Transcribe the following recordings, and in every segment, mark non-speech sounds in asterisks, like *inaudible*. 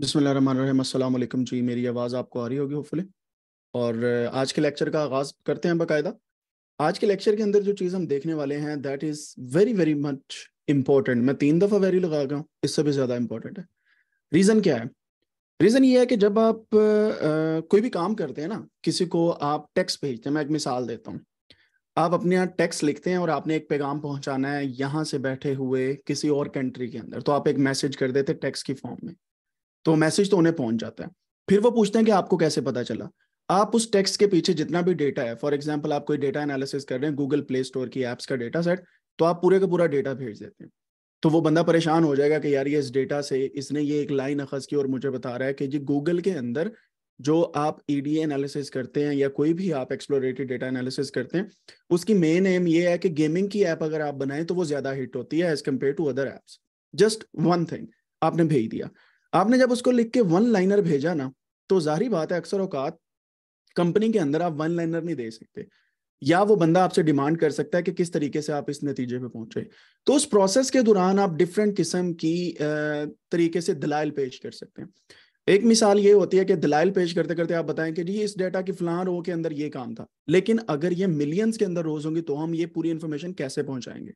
बिसमीम जी मेरी आवाज़ आपको आ रही होगी होपफुली और आज के लेक्चर का आगाज़ करते हैं बाकायदा आज के लेक्चर के अंदर जो चीज़ हम देखने वाले हैं that is very very much important मैं तीन दफ़ा वेरी लगा गया हूँ इससे भी ज़्यादा इम्पॉर्टेंट है रीज़न क्या है रीज़न ये है कि जब आप आ, कोई भी काम करते हैं ना किसी को आप टैक्स भेजते हैं मैं एक मिसाल देता हूँ आप अपने यहाँ टैक्स लिखते हैं और आपने एक पैगाम पहुँचाना है यहाँ से बैठे हुए किसी और कंट्री के अंदर तो आप एक मैसेज कर देते टैक्स की फॉर्म में तो मैसेज तो उन्हें पहुंच जाता है फिर वो पूछते हैं कि आपको कैसे पता चला आप उस टेक्स्ट के पीछे जितना भी डेटा है फॉर एग्जाम्पल आप कोई डेटा एनालिसिस कर रहे हैं गूगल प्ले स्टोर की एप्स का डेटा सेट तो आप पूरे का पूरा डेटा भेज देते हैं तो वो बंदा परेशान हो जाएगा कि यार ये इस डेटा से इसने ये एक लाइन अखज की और मुझे बता रहा है कि जी गूगल के अंदर जो आप ईडी e एनालिसिस करते हैं या कोई भी आप एक्सप्लोरेटिव डेटा एनालिसिस करते हैं उसकी मेन एम ये है कि गेमिंग की ऐप अगर आप बनाएं तो वो ज्यादा हिट होती है as compare to other apps just one thing आपने भेज दिया आपने जब उसको लिख के वन लाइनर भेजा ना तो जाहिर बात है अक्सर औकात कंपनी के अंदर आप वन लाइनर नहीं दे सकते या वो बंदा आपसे डिमांड कर सकता है कि किस तरीके से आप इस नतीजे पे पहुंचे तो उस प्रोसेस के दौरान आप डिफरेंट किस्म की तरीके से दलाइल पेश कर सकते हैं एक मिसाल ये होती है कि दलाइल पेश करते करते आप बताएं कि जी इस डेटा की फलां रो के अंदर ये काम था लेकिन अगर ये मिलियंस के अंदर रोज होंगी तो हम ये पूरी इन्फॉर्मेशन कैसे पहुंचाएंगे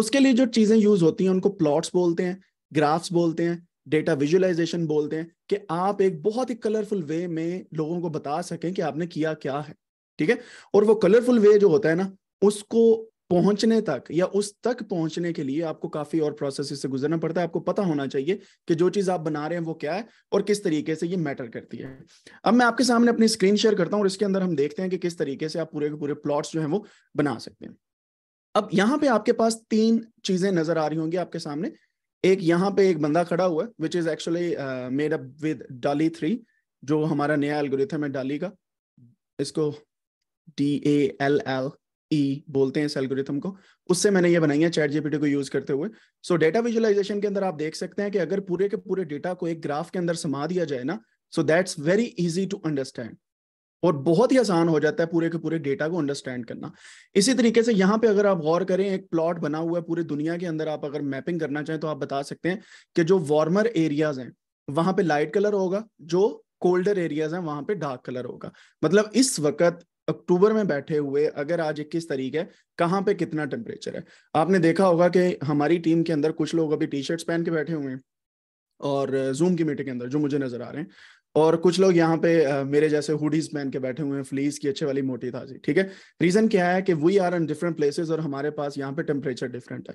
उसके लिए जो चीजें यूज होती हैं उनको प्लॉट्स बोलते हैं ग्राफ्स बोलते हैं डेटा विजुअलाइजेशन बोलते हैं कि आप एक बहुत ही कलरफुल वे में लोगों को बता सकें कि आपने किया क्या है ठीक है और वो कलरफुल वे जो होता है ना उसको पहुंचने तक या उस तक पहुंचने के लिए आपको काफी और प्रोसेस से गुजरना पड़ता है आपको पता होना चाहिए कि जो चीज आप बना रहे हैं वो क्या है और किस तरीके से ये मैटर करती है अब मैं आपके सामने अपनी स्क्रीन शेयर करता हूं और इसके अंदर हम देखते हैं कि किस तरीके से आप पूरे के पूरे प्लॉट्स जो है वो बना सकते हैं अब यहाँ पे आपके पास तीन चीजें नजर आ रही होंगी आपके सामने एक यहाँ पे एक बंदा खड़ा हुआ है which is actually made up with Dalle three जो हमारा नया एल्गोरिथम है डाली का इसको D A L L E बोलते हैं इस एल्गोरिथम को उससे मैंने ये बनाई है चैट जीपीटी को यूज करते हुए सो डेटा विजुअलाइजेशन के अंदर आप देख सकते हैं कि अगर पूरे के पूरे डेटा को एक ग्राफ के अंदर समा दिया जाए ना so that's very easy to understand और बहुत ही आसान हो जाता है पूरे के पूरे डेटा को अंडरस्टैंड करना इसी तरीके से यहाँ पे अगर आप गौर करें एक प्लॉट बना हुआ है पूरी दुनिया के अंदर आप अगर मैपिंग करना चाहें तो आप बता सकते हैं कि जो वार्मर एरियाज हैं वहां पे लाइट कलर होगा जो कोल्डर एरियाज हैं वहां पे डार्क कलर होगा मतलब इस वक्त अक्टूबर में बैठे हुए अगर आज इक्कीस तारीख है कहाँ पे कितना टेम्परेचर है आपने देखा होगा कि हमारी टीम के अंदर कुछ लोग अभी टी शर्ट्स पहन के बैठे हुए हैं और जूम की मीटिंग के अंदर जो मुझे नजर आ रहे हैं और कुछ लोग यहाँ पे मेरे जैसे हुडीज पहन के बैठे हुए हैं फ्लीस की अच्छे वाली मोटी ताजी ठीक है रीजन क्या है कि we are in different places और हमारे पास यहाँ पे टेम्परेचर डिफरेंट है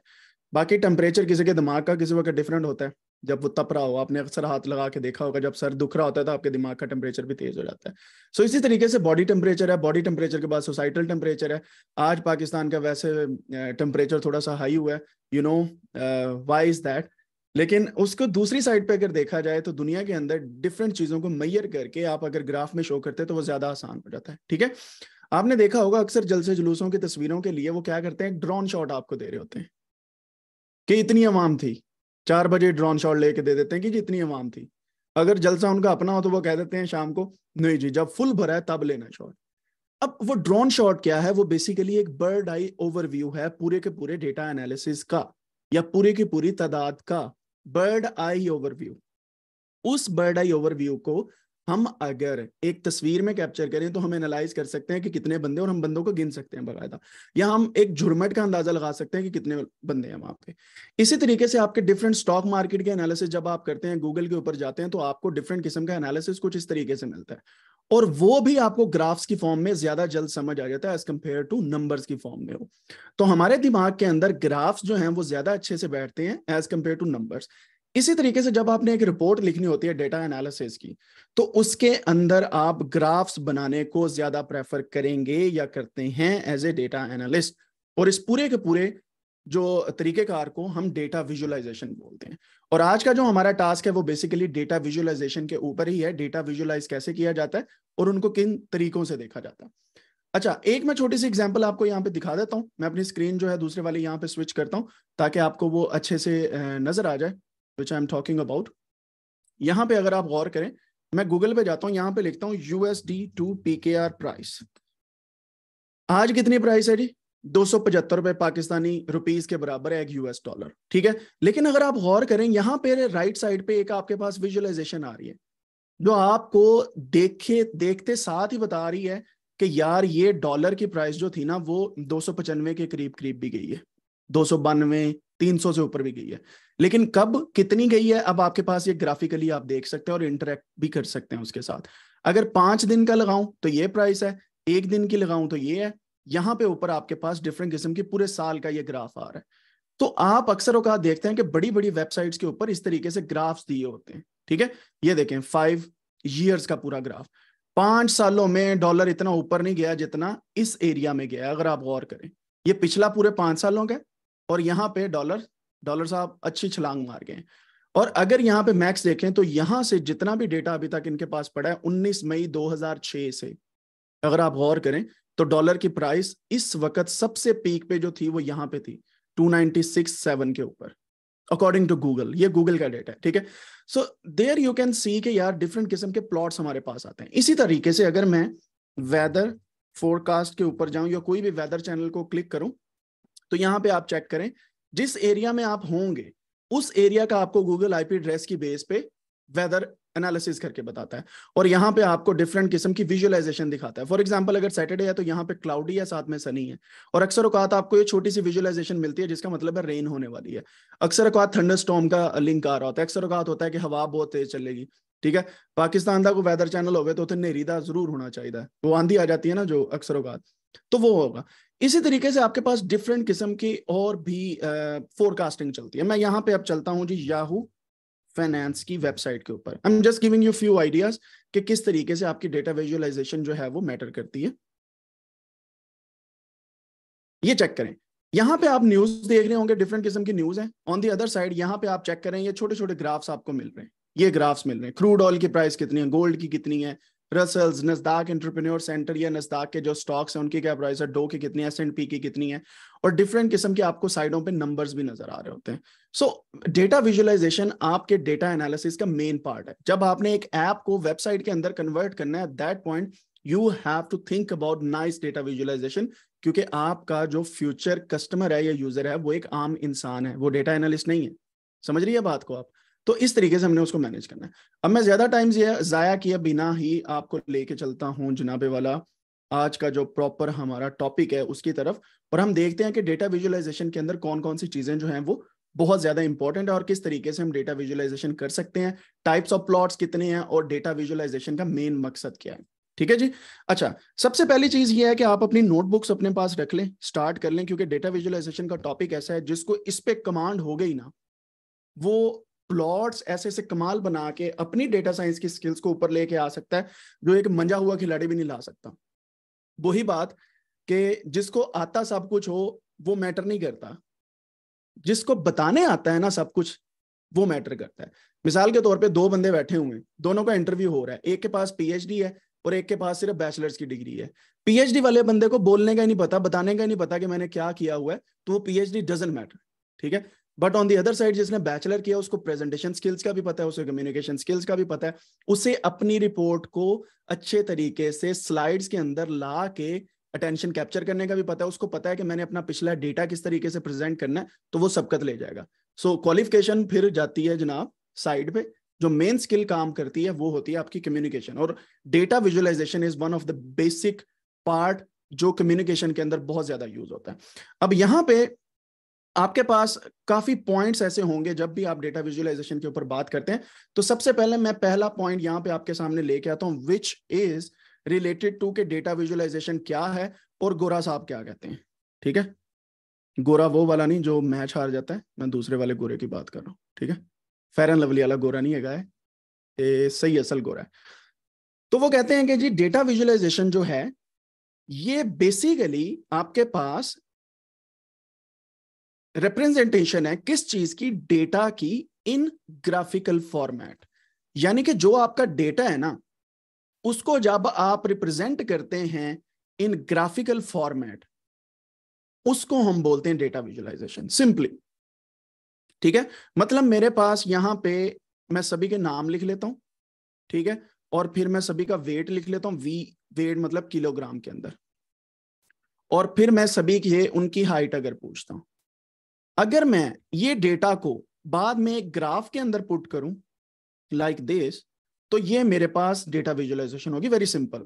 बाकी टेम्परेचर किसी के दिमाग का किसी वक्त डिफरेंट होता है जब वो तप रहा हो आपने अक्सर हाथ लगा के देखा होगा जब सर दुख रहा होता है तो आपके दिमाग का टेम्परेचर भी तेज हो जाता है सो so, इसी तरीके से बॉडी टेम्परेचर है बॉडी टेम्परेचर के बाद सोसाइटल टेम्परेचर है आज पाकिस्तान का वैसे टेम्परेचर थोड़ा सा हाई हुआ है you know why is that लेकिन उसको दूसरी साइड पे अगर देखा जाए तो दुनिया के अंदर डिफरेंट चीजों को मैयर करके आप अगर ग्राफ में शो करते हैं तो वो ज्यादा आसान हो जाता है ठीक है आपने देखा होगा अक्सर जलसे जुलूसों की तस्वीरों के लिए वो क्या करते हैं ड्रोन शॉट आपको दे रहे होते हैं कि इतनी अवाम थी चार बजे ड्रोन शॉट लेके दे देते हैं कि जी इतनी अवाम थी अगर जलसा उनका अपना हो तो वो कह देते हैं शाम को नहीं जी जब फुल भरा है तब लेना शॉट अब वो ड्रोन शॉट क्या है वो बेसिकली एक बर्ड आई ओवरव्यू है पूरे के पूरे डेटा एनालिसिस का या पूरे की पूरी तादाद का बर्ड आई ओवरव्यू उस बर्ड आई ओवरव्यू को हम अगर एक तस्वीर में कैप्चर करें तो हम एनालाइज कर सकते हैं कि कितने बंदे और हम बंदों को गिन सकते हैं बाकायदा या हम एक झुरमट का अंदाजा लगा सकते हैं कि कितने बंदे हैं वहां पे इसी तरीके से आपके डिफरेंट स्टॉक मार्केट के एनालिसिस जब आप करते हैं गूगल के ऊपर जाते हैं तो आपको डिफरेंट किस्म का एनालिसिस कुछ इस तरीके से मिलता है और वो भी आपको ग्राफ्स की फॉर्म में ज्यादा जल्द समझ आ जाता है एज कंपेयर टू नंबर्स की फॉर्म में हो तो हमारे दिमाग के अंदर ग्राफ्स जो हैं वो ज्यादा अच्छे से बैठते हैं एज कंपेयर टू नंबर्स इसी तरीके से जब आपने एक रिपोर्ट लिखनी होती है डेटा एनालिसिस की तो उसके अंदर आप ग्राफ्स बनाने को ज्यादा प्रेफर करेंगे या करते हैं एज ए डेटा एनालिस्ट और इस पूरे के पूरे जो तरीकेकार को हम डेटा विजुअलाइजेशन बोलते हैं और आज का जो हमारा टास्क है वो बेसिकली डेटा विजुअलाइजेशन के ऊपर ही है डेटा विजुअलाइज कैसे किया जाता है और उनको किन तरीकों से देखा जाता है अच्छा एक मैं छोटी सी एग्जांपल आपको यहाँ पे दिखा देता हूँ मैं अपनी स्क्रीन जो है दूसरे वाली यहाँ पे स्विच करता हूँ ताकि आपको वो अच्छे से नजर आ जाए which I am talking about यहाँ पे अगर आप गौर करें मैं गूगल पे जाता हूँ यहाँ पे लिखता हूँ यूएसडी टू पी प्राइस आज कितनी प्राइस है जी दो सौ पचहत्तर रुपए पाकिस्तानी रुपीज के बराबर है एक यूएस डॉलर ठीक है लेकिन अगर आप गौर करें यहां पे राइट साइड पे एक आपके पास विजुअलाइजेशन आ रही है जो आपको देखे देखते साथ ही बता रही है कि यार ये डॉलर की प्राइस जो थी ना वो दो सौ पचानवे के करीब करीब भी गई है दो सौ बानवे तीन सौ से ऊपर भी गई है लेकिन कब कितनी गई है अब आपके पास ये ग्राफिकली आप देख सकते हैं और इंटरेक्ट भी कर सकते हैं उसके साथ अगर पांच दिन का लगाऊं तो ये प्राइस है एक दिन की लगाऊं तो ये है यहाँ पे ऊपर आपके पास डिफरेंट किस्म के पूरे साल का ये ग्राफ आ रहा है तो आप अक्सर औकात देखते हैं कि बड़ी बड़ी वेबसाइट्स के ऊपर इस तरीके से ग्राफ्स दिए होते हैं ठीक है ये देखें फाइव ईयर्स का पूरा ग्राफ पांच सालों में डॉलर इतना ऊपर नहीं गया जितना इस एरिया में गया अगर आप गौर करें ये पिछला पूरे पांच सालों का और यहाँ पे डॉलर डॉलर साहब अच्छी छलांग मार गए और अगर यहाँ पे मैक्स देखें तो यहां से जितना भी डेटा अभी तक इनके पास पड़ा है 19 मई 2006 से अगर आप गौर करें तो डॉलर की प्राइस इस वक्त सबसे पीक पे जो थी वो यहां पे थी 2967 के ऊपर अकॉर्डिंग टू गूगल ये गूगल का डेटा है ठीक है so there you can see के यार डिफरेंट किस्म के प्लॉट्स हमारे पास आते हैं इसी तरीके से अगर मैं वेदर फोरकास्ट के ऊपर जाऊं या कोई भी वेदर चैनल को क्लिक करूं तो यहां पे आप चेक करें जिस एरिया में आप होंगे उस एरिया का आपको गूगल आईपी एड्रेस की बेस पे वेदर एनालिसिस करके बताता है और यहाँ पे आपको डिफरेंट किस्म की विजुअलाइजेशन दिखाता है फॉर एग्जाम्पल अगर सैटरडे है तो यहाँ पे क्लाउडी है साथ में सनी है और अक्सर अकात आपको ये छोटी सी विजुअलाइजेशन मिलती है जिसका मतलब है रेन होने वाली है अक्सर अकात थंडर स्टॉम का लिंक आ रहा होता है अक्सर अकात होता है कि हवा बहुत तेज चलेगी ठीक है पाकिस्तान का कोई वैदर चैनल गया तो उसे नेरीदा जरूर होना चाहिए वो आंधी आ जाती है ना जो अक्सर अकात तो वो होगा इसी तरीके से आपके पास डिफरेंट किस्म की और भी फोरकास्टिंग चलती है मैं यहाँ पे अब चलता हूँ जी याहू फाइनेंस की वेबसाइट के ऊपर I am just giving you few ideas कि किस तरीके से आपकी डेटा विजुअलाइजेशन जो है वो मैटर करती है ये चेक करें यहाँ पे आप न्यूज देख रहे होंगे डिफरेंट किस्म की न्यूज है ऑन दी अदर साइड यहाँ पे आप चेक करें ये छोटे छोटे ग्राफ्स आपको मिल रहे हैं ये ग्राफ्स मिल रहे हैं क्रूड ऑयल की प्राइस कितनी है गोल्ड की कितनी है रसल्स नजदाक एंटरप्रेन्योर सेंटर या नजदाक के जो स्टॉक्स हैं उनकी क्या प्राइस है डो की कितनी है एस एंड पी की कितनी है और डिफरेंट किस्म के आपको साइडों पे नंबर्स भी नजर आ रहे होते हैं सो डेटा विजुअलाइजेशन आपके डेटा एनालिसिस का मेन पार्ट है जब आपने एक ऐप को वेबसाइट के अंदर कन्वर्ट करना है that point you have to think about nice data visualization क्योंकि आपका जो फ्यूचर कस्टमर है या यूजर है वो एक आम इंसान है वो डेटा एनालिस्ट नहीं है समझ रही है बात को आप तो इस तरीके से हमने उसको मैनेज करना है अब मैं ज्यादा टाइम जाया किया बिना ही आपको लेके चलता हूँ जनाबे वाला आज का जो प्रॉपर हमारा टॉपिक है उसकी तरफ और हम देखते हैं कि डेटा विजुअलाइजेशन के अंदर कौन कौन सी चीजें जो हैं वो बहुत ज्यादा इंपॉर्टेंट है और किस तरीके से हम डेटा विजुअलाइजेशन कर सकते हैं टाइप्स ऑफ प्लॉट्स कितने हैं और डेटा विजुअलाइजेशन का मेन मकसद क्या है ठीक है जी अच्छा सबसे पहली चीज ये है कि आप अपनी नोटबुक्स अपने पास रख लें स्टार्ट कर लें क्योंकि डेटा विजुअलाइजेशन का टॉपिक ऐसा है जिसको इस पे कमांड हो गई ना वो प्लॉट्स ऐसे ऐसे कमाल बना के अपनी डेटा साइंस की स्किल्स को ऊपर लेके आ सकता है जो एक मंजा हुआ खिलाड़ी भी नहीं ला सकता वही बात कि जिसको आता सब कुछ हो वो मैटर नहीं करता जिसको बताने आता है ना सब कुछ वो मैटर करता है मिसाल के तौर पे दो बंदे बैठे हुए हैं दोनों का इंटरव्यू हो रहा है एक के पास पीएचडी है और एक के पास सिर्फ बैचलर्स की डिग्री है पीएचडी वाले बंदे को बोलने का ही नहीं पता बताने का ही नहीं पता कि मैंने क्या किया हुआ है तो वो पीएचडी डजेंट मैटर ठीक है but on the other side जिसने बैचलर किया उसको प्रेजेंटेशन स्किल्स का भी पता है उसे कम्युनिकेशन स्किल्स का भी पता है उसे अपनी रिपोर्ट को अच्छे तरीके से स्लाइड्स के अंदर ला के अटेंशन कैप्चर करने का भी पता है उसको पता है कि मैंने अपना पिछला डेटा किस तरीके से प्रेजेंट करना है तो वो सबकत ले जाएगा सो so, क्वालिफिकेशन फिर जाती है जनाब साइड पे जो मेन स्किल काम करती है वो होती है आपकी कम्युनिकेशन और data visualization is one of the basic part जो कम्युनिकेशन के अंदर बहुत ज्यादा यूज होता है अब यहाँ पे आपके पास काफी पॉइंट्स ऐसे होंगे जब भी आप डेटा विजुअलाइजेशन के ऊपर बात करते हैं तो सबसे पहले मैं पहला पॉइंट यहाँ पे आपके सामने लेके आता हूँ विच इज रिलेटेड टू के डेटा विजुअलाइजेशन क्या है और गोरा साहब क्या कहते हैं ठीक है गोरा वो वाला नहीं जो मैच हार जाता है मैं दूसरे वाले गोरे की बात कर रहा हूँ ठीक है फेयर एंड लवली वाला गोरा नहीं है ये सही असल गोरा है तो वो कहते हैं कि जी डेटा विजुअलाइजेशन जो है ये बेसिकली आपके पास रिप्रेजेंटेशन है किस चीज की डेटा की इन ग्राफिकल फॉर्मेट यानी कि जो आपका डेटा है ना उसको जब आप रिप्रेजेंट करते हैं इन ग्राफिकल फॉर्मेट उसको हम बोलते हैं डेटा विजुअलाइजेशन सिंपली ठीक है मतलब मेरे पास यहां पे मैं सभी के नाम लिख लेता हूं ठीक है और फिर मैं सभी का वेट लिख लेता हूं वी वेट मतलब किलोग्राम के अंदर और फिर मैं सभी के उनकी हाइट अगर पूछता हूं अगर मैं ये डेटा को बाद में एक ग्राफ के अंदर पुट करूं लाइक like दिस तो ये मेरे पास डेटा विजुअलाइजेशन होगी वेरी सिंपल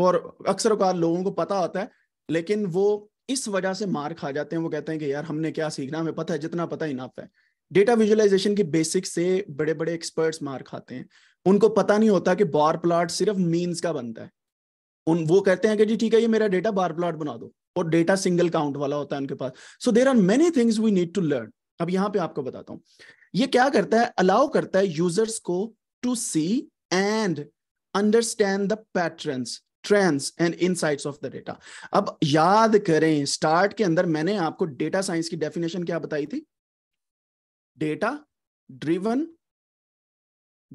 और अक्सर उकार लोगों को पता होता है लेकिन वो इस वजह से मार खा जाते हैं वो कहते हैं कि यार हमने क्या सीखना हमें पता है जितना पता ही ना है डेटा विजुअलाइजेशन की बेसिक से बड़े बड़े एक्सपर्ट्स मार खाते हैं उनको पता नहीं होता कि बार प्लाट सिर्फ मीन्स का बनता है उन वो कहते हैं कि जी ठीक है ये मेरा डेटा बार प्लाट बना दो और डेटा सिंगल काउंट वाला होता है उनके पास so there are many things we need to learn अब यहां पे आपको बताता हूं ये क्या करता है अलाउ करता है यूजर्स को to see and understand the pattern trends and insights of the data अब याद करें स्टार्ट के अंदर मैंने आपको डेटा साइंस की डेफिनेशन क्या बताई थी data driven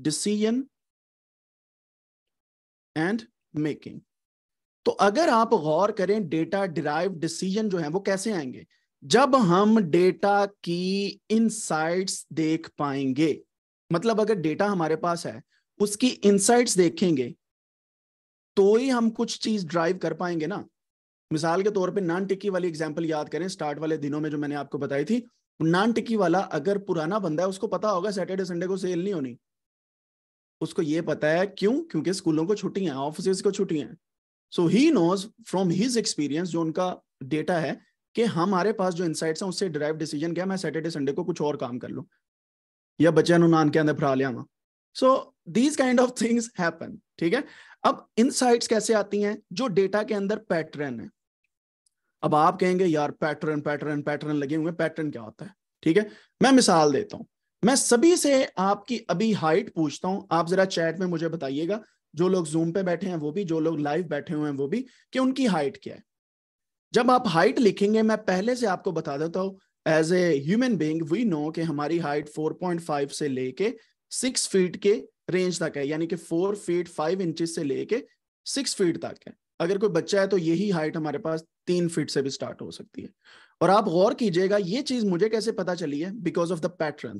decision and making तो अगर आप गौर करें डेटा डिराइव डिसीजन जो है वो कैसे आएंगे जब हम डेटा की इनसाइट्स देख पाएंगे मतलब अगर डेटा हमारे पास है उसकी इनसाइट्स देखेंगे तो ही हम कुछ चीज ड्राइव कर पाएंगे ना मिसाल के तौर पे नान टिकी वाली एग्जांपल याद करें स्टार्ट वाले दिनों में जो मैंने आपको बताई थी नॉन टिकी वाला अगर पुराना बंदा है उसको पता होगा सैटरडे संडे को सेल नहीं होनी उसको ये पता है क्यों क्योंकि स्कूलों को छुट्टियां ऑफिस को छुट्टियां so he knows from his experience जो उनका डेटा है कि हमारे पास जो इंसाइट्स है उससे ड्राइव डिसीजन क्या मैं सैटरडे संडे को कुछ और काम कर लू या बच्चे नान के अंदर फरा लिया वहाँ so these kind of things happen ठीक है अब इनसाइट्स कैसे आती हैं जो डेटा के अंदर पैटर्न है अब आप कहेंगे यार पैटर्न पैटर्न पैटर्न लगे हुए पैटर्न क्या होता है ठीक है मैं मिसाल देता हूं मैं सभी से आपकी अभी हाइट पूछता हूं आप जरा चैट में मुझे बताइएगा जो लोग जूम पे बैठे हैं वो भी जो लोग लाइव बैठे हुए हैं वो भी कि उनकी हाइट क्या है जब आप हाइट लिखेंगे मैं पहले से आपको बता देता हूँ as a human being we know कि हमारी हाइट 4.5 से लेके सिक्स फीट के रेंज तक है यानी कि फोर फीट फाइव इंचज से लेके सिक्स फीट तक है अगर कोई बच्चा है तो यही हाइट हमारे पास तीन फीट से भी स्टार्ट हो सकती है और आप गौर कीजिएगा ये चीज मुझे कैसे पता चली है बिकॉज ऑफ द पैटर्न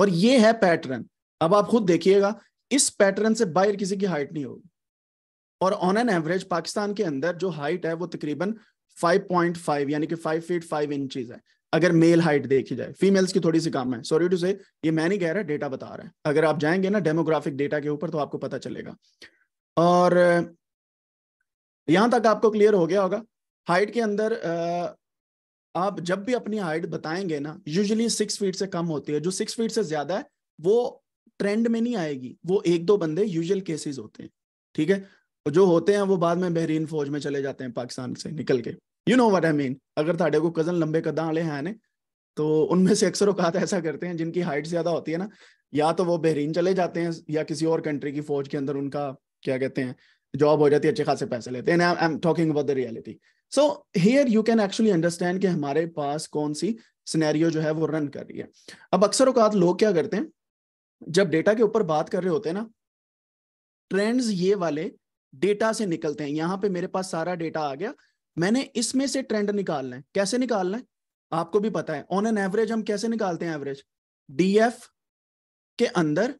और ये है पैटर्न अब आप खुद देखिएगा इस पैटर्न से बाहर किसी की हाइट नहीं होगी और ऑन एन एवरेज पाकिस्तान के अंदर जो हाइट है वो तकरीबन 5.5 यानी कि 5 फीट 5 इंच है अगर मेल हाइट देखी जाए फीमेल्स की थोड़ी सी कम है सॉरी टू से ये मैं नहीं कह रहा डेटा बता रहा है अगर आप जाएंगे ना डेमोग्राफिक डेटा के ऊपर तो आपको पता चलेगा और यहां तक आपको क्लियर हो गया होगा हाइट के अंदर आप जब भी अपनी हाइट बताएंगे ना यूजली सिक्स फीट से कम होती है जो सिक्स फीट से ज्यादा है वो ट्रेंड में नहीं आएगी वो एक दो बंदे यूजुअल केसेस होते हैं ठीक है और जो होते हैं वो बाद में बहरीन फौज में चले जाते हैं पाकिस्तान से निकल के you know what I mean अगर थोड़े को कजन लंबे कदा वाले हैं ने तो उनमें से अक्सर औकात ऐसा करते हैं जिनकी हाइट ज्यादा होती है ना या तो वो बहरीन चले जाते हैं या किसी और कंट्री की फौज के अंदर उनका क्या कहते हैं जॉब हो जाती है अच्छे खासे पैसे लेते हैं I am talking about the reality so here you can actually understand कि हमारे पास कौन सी सिनेरियो जो है वो रन कर रही है अब अक्सर औकात लोग क्या करते हैं जब डेटा के ऊपर बात कर रहे होते हैं ना ट्रेंड्स ये वाले डेटा से निकलते हैं यहाँ पे मेरे पास सारा डेटा आ गया मैंने इसमें से ट्रेंड निकालना है कैसे निकालना है आपको भी पता है ऑन एन एवरेज हम कैसे निकालते हैं एवरेज डीएफ के अंदर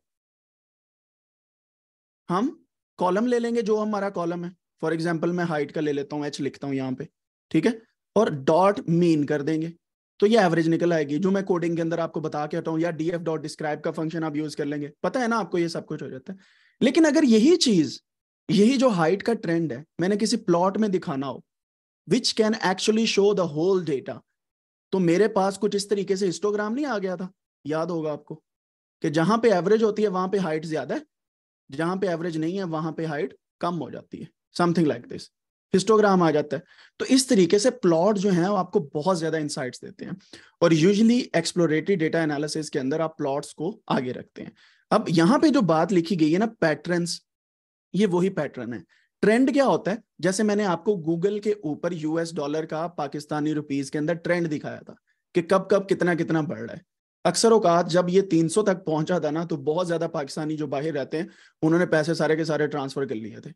हम कॉलम ले लेंगे जो हमारा कॉलम है फॉर एग्जाम्पल मैं हाइट का ले लेता हूँ एच लिखता हूं यहाँ पे ठीक है और डॉट मीन कर देंगे तो ये एवरेज निकल आएगी जो मैं कोडिंग के अंदर आपको बता के आता हूँ या डी एफ डॉट डिस्क्राइब का फंक्शन आप यूज कर लेंगे पता है ना आपको ये सब कुछ हो जाता है लेकिन अगर यही चीज यही जो हाइट का ट्रेंड है मैंने किसी प्लॉट में दिखाना हो which can actually show the whole data तो मेरे पास कुछ इस तरीके से हिस्टोग्राम नहीं आ गया था याद होगा आपको कि जहां पे एवरेज होती है वहां पे हाइट ज्यादा है जहां पे एवरेज नहीं है वहां पे हाइट कम हो जाती है समथिंग लाइक दिस हिस्टोग्राम आ जाता है तो इस तरीके से प्लॉट जो है वो आपको बहुत ज्यादा इंसाइट्स देते हैं और यूजली एक्सप्लोरेटरी डेटा एनालिसिस के अंदर आप प्लॉट्स को आगे रखते हैं अब यहाँ पे जो बात लिखी गई है ना पैटर्न्स ये वही पैटर्न है ट्रेंड क्या होता है जैसे मैंने आपको गूगल के ऊपर यूएस डॉलर का पाकिस्तानी रुपीज के अंदर ट्रेंड दिखाया था कि कब कब कितना कितना बढ़ रहा है अक्सर औकात जब ये 300 तक पहुंचा था ना तो बहुत ज्यादा पाकिस्तानी जो बाहर रहते हैं उन्होंने पैसे सारे के सारे ट्रांसफर कर लिए थे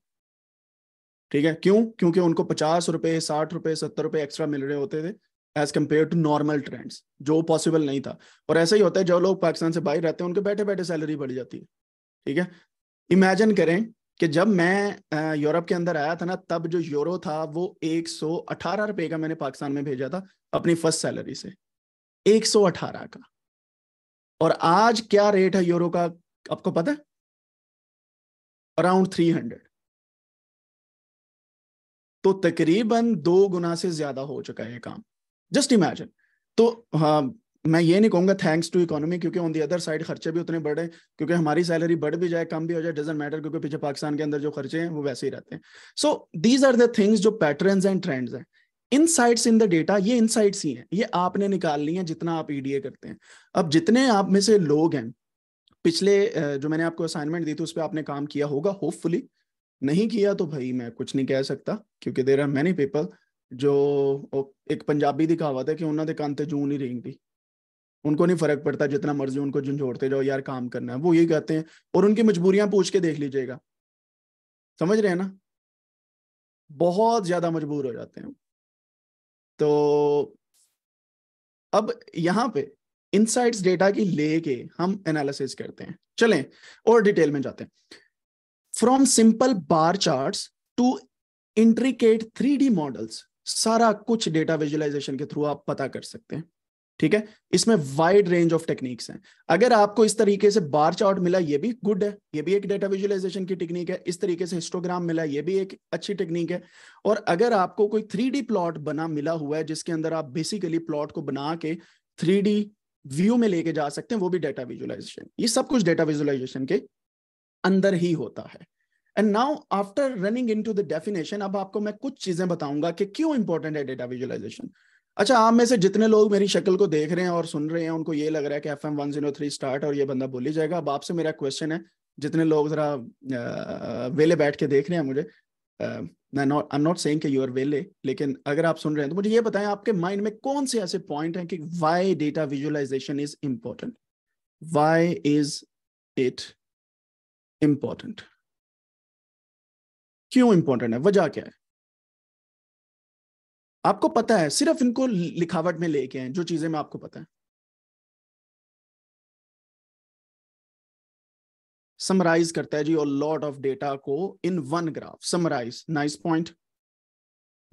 ठीक है क्यों क्योंकि उनको पचास रुपए साठ रुपए सत्तर रुपए एक्स्ट्रा मिल रहे होते थे as compare to normal trends जो पॉसिबल नहीं था और ऐसा ही होता है जो लोग पाकिस्तान से बाहर रहते हैं उनके बैठे बैठे सैलरी बढ़ जाती है ठीक है इमेजिन करें कि जब मैं यूरोप के अंदर आया था ना तब जो यूरो था वो 118 रुपए का मैंने पाकिस्तान में भेजा था अपनी फर्स्ट सैलरी से 118 का और आज क्या रेट है यूरो का आपको पता है अराउंड 300 तो तकरीबन दो गुना से ज्यादा हो चुका है काम जस्ट इमेजिन तो हाँ मैं ये नहीं कहूंगा थैंक्स टू इकोनॉमी क्योंकि ऑन दी अदर साइड खर्चे भी उतने बढ़े क्योंकि हमारी सैलरी बढ़ भी जाए कम भी हो जाए डजेंट मैटर क्योंकि पीछे पाकिस्तान के अंदर जो खर्चे हैं वो वैसे ही रहते हैं so these are the things जो पैटर्न एंड ट्रेंड्स हैं साइट्स इन द डेटा ये इन साइट्स ही हैं ये आपने निकालनी है जितना आप ईडीए e करते हैं अब जितने आप में से लोग हैं पिछले जो मैंने आपको असाइनमेंट दी थी उस पर आपने काम किया होगा होपफुली नहीं किया तो भाई मैं कुछ नहीं कह सकता क्योंकि देर आर मैनी पीपल जो एक पंजाबी दिखावा ਕਹਾਵਤ है कि उन्होंने कान ਕੰਨ ਤੇ ਜੂੰ ਨਹੀਂ उनको नहीं फर्क पड़ता जितना मर्जी उनको झुंझोड़ते जाओ यार काम करना है वो यही कहते हैं और उनकी मजबूरियां पूछ के देख लीजिएगा समझ रहे हैं ना बहुत ज्यादा मजबूर हो जाते हैं तो अब यहाँ पे इनसाइट्स डेटा की लेके हम एनालिसिस करते हैं चलें और डिटेल में जाते हैं from simple bar chart to intricate three D models सारा कुछ डेटा विजुअलाइजेशन के थ्रू आप पता कर सकते हैं ठीक है इसमें वाइड रेंज ऑफ टेक्निक्स हैं अगर आपको इस तरीके से बार चार्ट मिला ये भी गुड है ये भी एक डेटा विजुअलाइजेशन की टेक्निक है इस तरीके से हिस्टोग्राम मिला ये भी एक अच्छी टेक्निक है और अगर आपको कोई थ्री प्लॉट बना मिला हुआ है जिसके अंदर आप बेसिकली प्लॉट को बना के थ्री व्यू में लेके जा सकते हैं वो भी डेटा विजुअलाइजेशन ये सब कुछ डेटा विजुअलाइजेशन के अंदर ही होता है and now after running into the definition अब आपको मैं कुछ चीजें बताऊंगा कि क्यों इंपॉर्टेंट है डेटा विजुअलाइजेशन अच्छा आप में से जितने लोग मेरी शक्ल को देख रहे हैं और सुन रहे हैं उनको ये लग रहा है कि F M one zero three start और ये बंदा बोली जाएगा अब आपसे मेरा क्वेश्चन है जितने लोग जरा वेले बैठ के देख रहे हैं मुझे आई एम नॉट सेइंग कि यू आर वेले लेकिन अगर आप सुन रहे हैं तो मुझे ये बताएं आपके माइंड में कौन से ऐसे पॉइंट हैं कि why data visualization is important why is it important क्यों इंपॉर्टेंट है वजह क्या है आपको पता है सिर्फ इनको लिखावट में लेके हैं जो चीजें मैं आपको पता है समराइज करता है जी और लॉट ऑफ डेटा को in one graph summarize nice point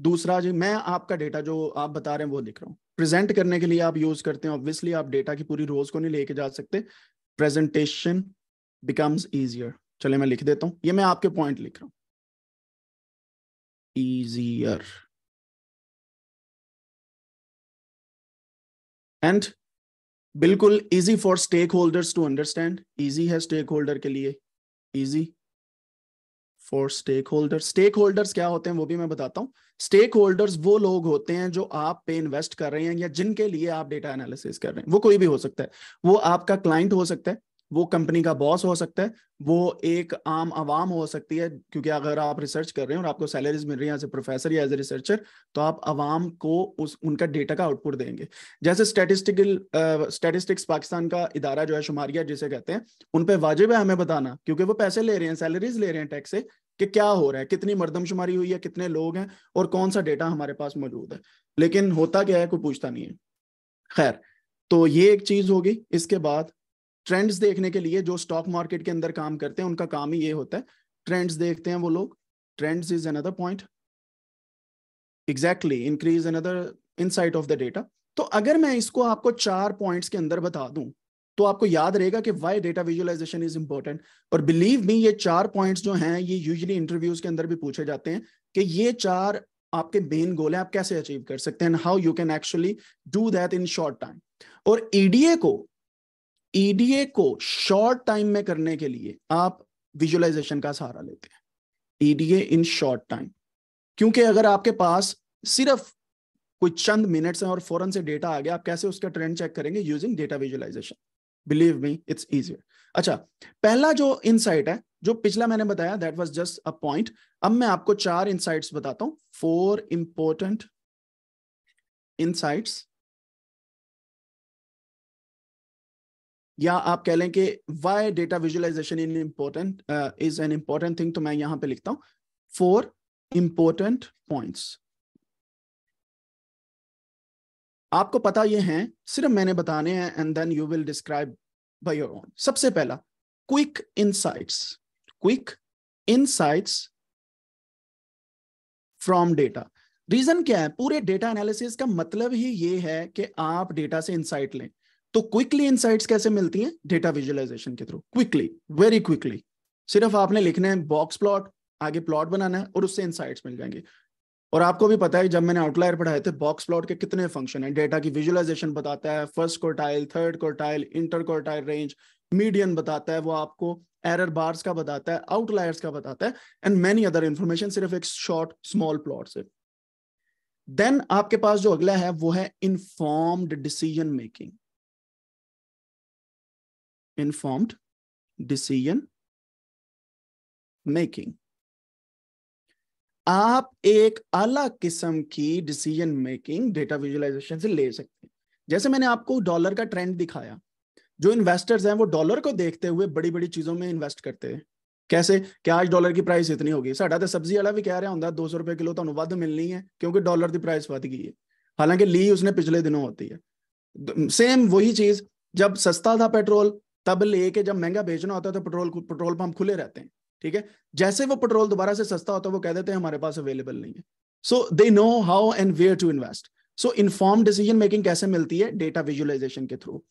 दूसरा जी मैं आपका डेटा जो आप बता रहे हैं वो दिख रहा हूं प्रेजेंट करने के लिए आप यूज करते हैं ऑब्वियसली आप डेटा की पूरी रोज को नहीं लेके जा सकते प्रेजेंटेशन बिकम्स ईजियर चले मैं लिख देता हूं ये मैं आपके पॉइंट लिख रहा हूं ईजियर एंड बिल्कुल easy for stakeholders to understand easy है स्टेक होल्डर के लिए easy for stakeholder stakeholders क्या होते हैं वो भी मैं बताता हूँ स्टेक होल्डर्स वो लोग होते हैं जो आप पे इन्वेस्ट कर रहे हैं या जिनके लिए आप डेटा एनालिसिस कर रहे हैं वो कोई भी हो सकता है वो आपका क्लाइंट हो सकता है वो कंपनी का बॉस हो सकता है वो एक आम आवाम हो सकती है क्योंकि अगर आप रिसर्च कर रहे हैं और आपको सैलरीज मिल रही है एज ए प्रोफेसर या एज ए रिसर्चर तो आप आवाम को उस उनका डेटा का आउटपुट देंगे जैसे स्टेटिस्टिकल स्टेटिस्टिक्स पाकिस्तान का इदारा जो है शुमारिया जिसे कहते हैं उन पर वाजिब है हमें बताना क्योंकि वो पैसे ले रहे हैं सैलरीज ले रहे हैं टैक्स से कि क्या हो रहा है कितनी मरदमशुमारी हुई है कितने लोग हैं और कौन सा डेटा हमारे पास मौजूद है लेकिन होता क्या है कोई पूछता नहीं है खैर तो ये एक चीज होगी इसके बाद ट्रेंड्स देखने के लिए जो स्टॉक मार्केट के अंदर काम करते हैं उनका काम ही ये होता है ट्रेंड्स देखते हैं वो लोग trends is another point exactly increase another insight of the data तो अगर मैं इसको आपको चार पॉइंट्स के अंदर बता दूं तो आपको याद रहेगा कि why data visualization is important और बिलीव मी ये चार पॉइंट्स जो हैं ये यूजली इंटरव्यूज के अंदर भी पूछे जाते हैं कि ये चार आपके मेन गोल है आप कैसे अचीव कर सकते हैं how you can actually do that in short time और ईडीए को ईडीए e को शॉर्ट टाइम में करने के लिए आप विजुअलाइजेशन का सहारा लेते हैं ईडीए इन शॉर्ट टाइम क्योंकि अगर आपके पास सिर्फ कुछ चंद मिनट्स हैं और फौरन से डेटा आ गया आप कैसे उसका ट्रेंड चेक करेंगे using data visualization believe me it's easier अच्छा पहला जो इनसाइट है जो पिछला मैंने बताया that was just a point अब मैं आपको चार इनसाइट्स बताता हूं फोर इंपॉर्टेंट इनसाइट्स या आप कह लें कि why data visualization in important is an important thing तो मैं यहां पे लिखता हूं फोर इंपोर्टेंट पॉइंट्स आपको पता ये हैं सिर्फ मैंने बताने हैं and then you will describe by your own सबसे पहला quick insights quick insights from data reason क्या है पूरे डेटा एनालिसिस का मतलब ही ये है कि आप डेटा से इंसाइट लें तो क्विकली इनसाइट्स कैसे मिलती हैं डेटा विजुअलाइजेशन के थ्रू क्विकली वेरी क्विकली सिर्फ आपने लिखना है बॉक्स प्लॉट आगे प्लॉट बनाना है और उससे इनसाइट्स मिल जाएंगे और आपको भी पता है जब मैंने आउटलायर पढ़ाए थे बॉक्स प्लॉट के कितने फंक्शन हैं डेटा की विजुअलाइजेशन बताता है first quartile third quartile inter quartile range median बताता है वो आपको एरर बार्स का बताता है आउटलायर्स का बताता है एंड मैनी अदर इन्फॉर्मेशन सिर्फ एक शॉर्ट स्मॉल प्लॉट से देन आपके पास जो अगला है वो है informed decision making informed decision making आप एक अलग किस्म की डिसीजन मेकिंग डेटा विजुअलाइजेशन से ले सकते हैं जैसे मैंने आपको डॉलर का ट्रेंड दिखाया जो इन्वेस्टर्स हैं वो डॉलर को देखते हुए बड़ी बड़ी चीजों में इन्वेस्ट करते हैं कैसे क्या आज डॉलर की प्राइस इतनी होगी साढ़ा तो सब्जी वाला भी कह रहा हूँ दो सौ रुपए किलो तो वो मिलनी है क्योंकि डॉलर की प्राइस ਵੱਧ गई है हालांकि ली उसने पिछले दिनों होती है सेम वही चीज जब सस्ता था पेट्रोल तब लेके जब महंगा बेचना होता है तो पेट्रोल पेट्रोल पंप खुले रहते हैं ठीक है जैसे वो पेट्रोल दोबारा से सस्ता होता है वो कह देते हैं हमारे पास अवेलेबल नहीं है so they know how and where to invest so inform decision making कैसे मिलती है डेटा विजुअलाइजेशन के थ्रू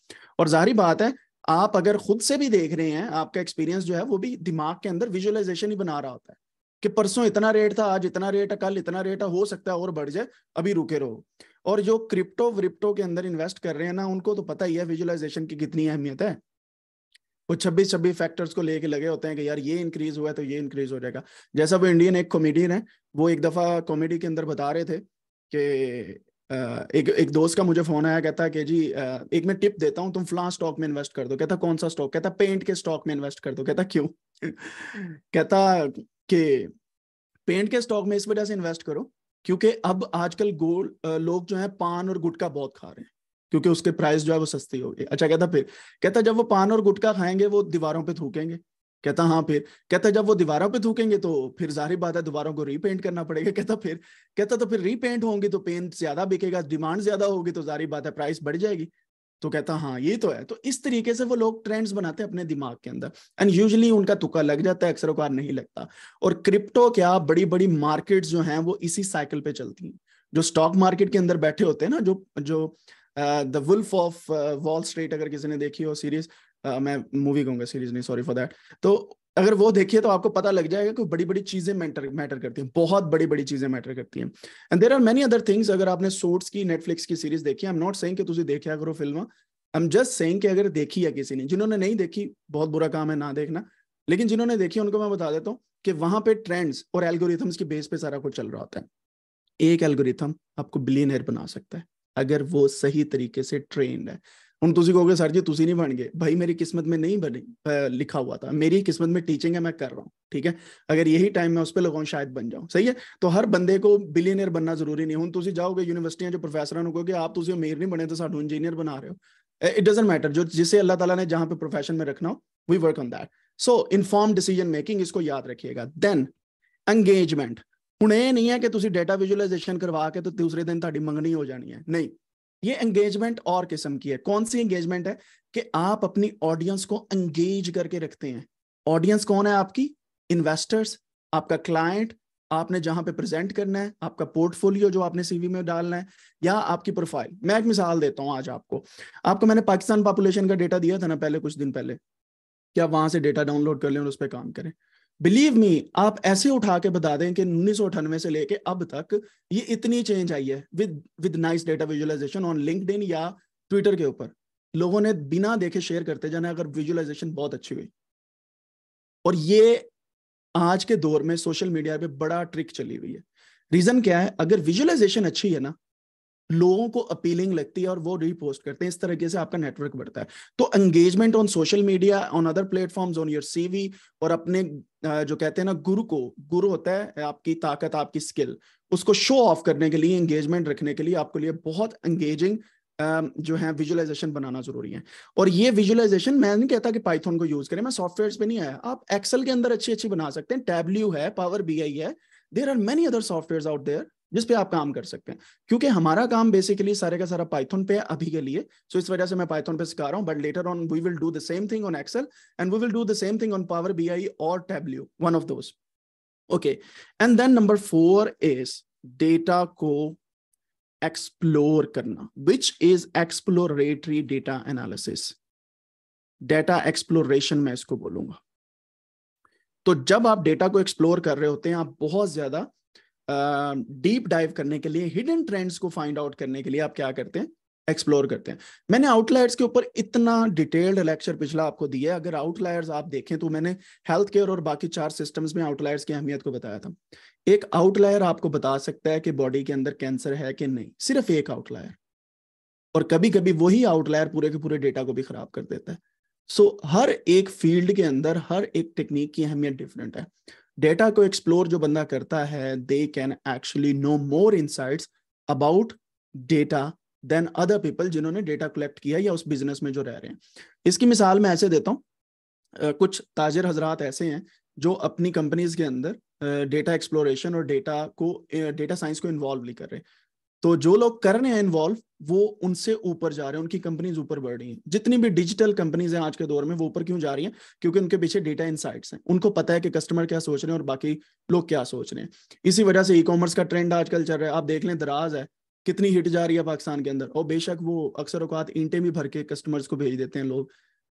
और जाहिर बात है आप अगर खुद से भी देख रहे हैं आपका एक्सपीरियंस जो है वो भी दिमाग के अंदर विजुअलाइजेशन ही बना रहा होता है कि परसों इतना रेट था आज इतना रेट है कल इतना रेट है हो सकता है और बढ़ जाए अभी रुके रहो और जो क्रिप्टो व्रिप्टो के अंदर इन्वेस्ट कर रहे हैं ना उनको तो पता ही है विजुअलाइजेशन की कितनी अहमियत है वो छब्बीस छब्बीस फैक्टर्स को लेके लगे होते हैं कि यार ये इंक्रीज हुआ है तो ये इंक्रीज हो जाएगा जैसा वो इंडियन एक कॉमेडियन है वो एक दफा कॉमेडी के अंदर बता रहे थे कि एक एक दोस्त का मुझे फोन आया कहता कि जी एक मैं टिप देता हूँ तुम फला स्टॉक में इन्वेस्ट कर दो कहता कौन सा स्टॉक कहता पेंट के स्टॉक में इन्वेस्ट कर दो कहता क्यों *laughs* कहता कि पेंट के स्टॉक में इस वजह से इन्वेस्ट करो क्योंकि अब आजकल गोल लोग जो है पान और गुटखा बहुत खा रहे हैं क्योंकि उसके प्राइस जो है वो सस्ती होगी अच्छा कहता फिर कहता जब वो पान और गुटखा खाएंगे वो दीवारों पे थूकेंगे कहता हाँ फिर कहता जब वो दीवारों पे थूकेंगे तो फिर जाहिर बात है दीवारों को रीपेंट करना पड़ेगा कहता फिर कहता तो फिर रीपेंट होंगी तो पेंट ज्यादा बिकेगा डिमांड ज्यादा होगी तो जाहिर बात है प्राइस बढ़ जाएगी तो कहता हाँ ये तो है तो इस तरीके से वो लोग ट्रेंड्स बनाते हैं अपने दिमाग के अंदर एंड यूजली उनका तुक्का लग जाता है अक्सर अखबार नहीं लगता और क्रिप्टो क्या बड़ी बड़ी मार्केट्स जो हैं वो इसी साइकिल पे चलती हैं जो स्टॉक मार्केट के अंदर बैठे होते हैं ना जो जो the wolf of Wall Street अगर किसी ने देखी हो सीरीज uh, मैं मूवी कहूंगा सीरीज नहीं सॉरी फॉर दैट तो अगर वो देखिए तो आपको पता लग जाएगा कि बड़ी बड़ी चीजें मैटर मैटर करती हैं बहुत बड़ी बड़ी चीजें मैटर करती हैं and there are many other things अगर आपने सोर्ट्स की नेटफ्लिक्स की सीरीज देखी आई एम नॉट सेइंग कि तुझे देखा करो film I am just saying कि अगर देखी है किसी ने जिन्होंने नहीं देखी बहुत बुरा काम है ना देखना लेकिन जिन्होंने देखी उनको मैं बता देता हूँ कि वहां पर ट्रेंड्स और एल्गोरिथम्स के बेस पे सारा कुछ चल रहा होता है एक एल्गोरिथम आपको बिलियनर बना सकता है अगर वो सही तरीके से ट्रेन है हम तुम कहोगे सर जी तुम नहीं बन गए भाई मेरी किस्मत में नहीं बने लिखा हुआ था मेरी किस्मत में टीचिंग है मैं कर रहा हूँ ठीक है अगर यही टाइम मैं उस पर लगाऊ शायद बन जाऊं सही है तो हर बंदे को बिलियनियर बनना जरूरी नहीं हूँ जाओगे ਜਾਓਗੇ ਯੂਨੀਵਰਸਿਟੀਆਂ 'ਚ ਪ੍ਰੋਫੈਸਰਾਂ ਨੂੰ ਕਹੋਗੇ आप तुम अमीर नहीं बने तो सा इंजीनियर बना रहे हो इट डजेंट मैटर जो जिसे अल्लाह तला ने ਜਹਾਂ पे प्रोफेशन में रखना हो we work on that so inform decision making इसको याद रखिएगा देन एंगेजमेंट ਹੁਣ ਇਹ ਨਹੀਂ ਹੈ ਕਿ ਤੁਸੀਂ ਡਾਟਾ ਵਿਜ਼ੂਅਲਾਈਜੇਸ਼ਨ ਕਰਵਾ ਕੇ ਤੇ ਦੂਸਰੇ ਦਿਨ ਤੁਹਾਡੀ ਮੰਗਣੀ ਹੋ ਜਾਣੀ ਹੈ ਨਹੀਂ ये एंगेजमेंट और किस्म की है कौन सी एंगेजमेंट है कि आप अपनी ऑडियंस को एंगेज करके रखते हैं ऑडियंस कौन है आपकी इन्वेस्टर्स आपका क्लाइंट आपने जहां पे प्रेजेंट करना है आपका पोर्टफोलियो जो आपने सीवी में डालना है या आपकी प्रोफाइल मैं एक मिसाल देता हूं आज आपको आपको मैंने पाकिस्तान पॉपुलेशन का डेटा दिया था ना पहले कुछ दिन पहले क्या वहां से डेटा डाउनलोड कर ले और उस पर काम करें बिलीव मी आप ऐसे उठा के बता दें कि उन्नीस से लेके अब तक ये इतनी चेंज आई है with with nice data visualization on LinkedIn या ट्विटर के ऊपर लोगों ने बिना देखे शेयर करते जाना अगर विजुअलाइजेशन बहुत अच्छी हुई और ये आज के दौर में सोशल मीडिया पे बड़ा ट्रिक चली हुई है रीजन क्या है अगर विजुअलाइजेशन अच्छी है ना लोगों को अपीलिंग लगती है और वो रीपोस्ट करते हैं इस तरीके से आपका नेटवर्क बढ़ता है तो engagement on social media on other platforms on your CV और अपने जो कहते हैं ना गुरु को गुरु होता है आपकी ताकत आपकी स्किल उसको शो ऑफ करने के लिए एंगेजमेंट रखने के लिए आपके लिए बहुत एंगेजिंग जो है विजुअलाइजेशन बनाना जरूरी है और ये विजुअलाइजेशन मैं नहीं कहता कि पाइथन को यूज करें मैं सॉफ्टवेयर पे नहीं आया आप एक्सेल के अंदर अच्छी अच्छी बना सकते हैं टैबल्यू है पावर बी है there are many other software out there जिस पे आप काम कर सकते हैं क्योंकि हमारा काम बेसिकली सारे का सारा पाइथन पे है अभी के लिए सो so इस वजह से मैं पाइथन पे सिखा रहा हूँ but later on we will do the same thing on Excel and we will do the same thing on power B I और Tableau one of those okay and then number four is data को explore करना which is exploratory data analysis data exploration मैं इसको बोलूंगा तो जब आप data को एक्सप्लोर कर रहे होते हैं आप बहुत ज्यादा डीप डाइव करने के लिए हिडन ट्रेंड्स को फाइंड आउट करने के लिए आप क्या करते हैं एक्सप्लोर करते हैं मैंने आउटलायर्स के ऊपर इतना डिटेल्ड लेक्चर पिछला आपको दिया है अगर आउटलायर्स आप देखें तो मैंने हेल्थ केयर और बाकी चार सिस्टम्स में आउटलायर्स की अहमियत को बताया था एक आउटलायर आपको बता सकता है कि बॉडी के अंदर कैंसर है कि नहीं सिर्फ एक आउटलायर और कभी कभी वही आउटलायर पूरे के पूरे डेटा को भी खराब कर देता है सो so, हर एक फील्ड के अंदर हर एक टेक्निक की अहमियत डिफरेंट है डेटा को एक्सप्लोर जो बंदा करता है they can actually know more insights about data than other people जिन्होंने डेटा कलेक्ट किया या उस बिजनेस में जो रह रहे हैं इसकी मिसाल मैं ऐसे देता हूँ कुछ ताजर हजरात ऐसे हैं जो अपनी कंपनीज के अंदर डेटा एक्सप्लोरेशन और डेटा को डेटा साइंस को इन्वॉल्व नहीं कर रहे तो जो लोग कर रहे हैं इन्वॉल्व वो उनसे ऊपर जा रहे हैं उनकी कंपनीज ऊपर बढ़ रही हैं जितनी भी डिजिटल कंपनीज हैं आज के दौर में वो ऊपर क्यों जा रही हैं क्योंकि उनके पीछे डेटा इनसाइट्स हैं उनको पता है कि कस्टमर क्या सोच रहे हैं और बाकी लोग क्या सोच रहे हैं इसी वजह से ई कॉमर्स का ट्रेंड आजकल चल रहा है आप देख लें दराज है कितनी हिट जा रही है पाकिस्तान के अंदर और बेशक वो अक्सर अकात ईंटे भी भर के कस्टमर्स को भेज देते हैं लोग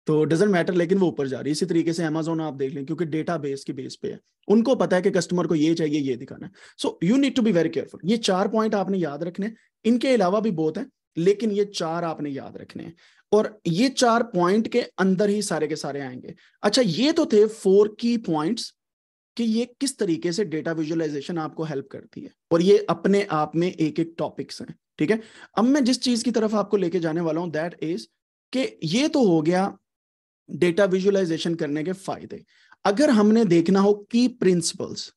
तो डजेंट मैटर लेकिन वो ऊपर जा रही है इसी तरीके से अमेजोन आप देख लें क्योंकि डेटा बेस की बेस पे है उनको पता है कि कस्टमर को ये चाहिए ये दिखाना है so you need to be very careful ये चार पॉइंट आपने याद रखने इनके अलावा भी बहुत है लेकिन ये चार आपने याद रखने हैं और ये चार पॉइंट के अंदर ही सारे के सारे आएंगे अच्छा ये तो थे फोर की पॉइंट्स कि ये किस तरीके से डेटा विजुअलाइजेशन आपको हेल्प करती है और ये अपने आप में एक एक टॉपिक्स हैं ठीक है अब मैं जिस चीज की तरफ आपको लेके जाने वाला हूं दैट इज कि ये तो हो गया डेटा विजुअलाइजेशन करने के फायदे अगर हमने देखना हो की प्रिंसिपल्स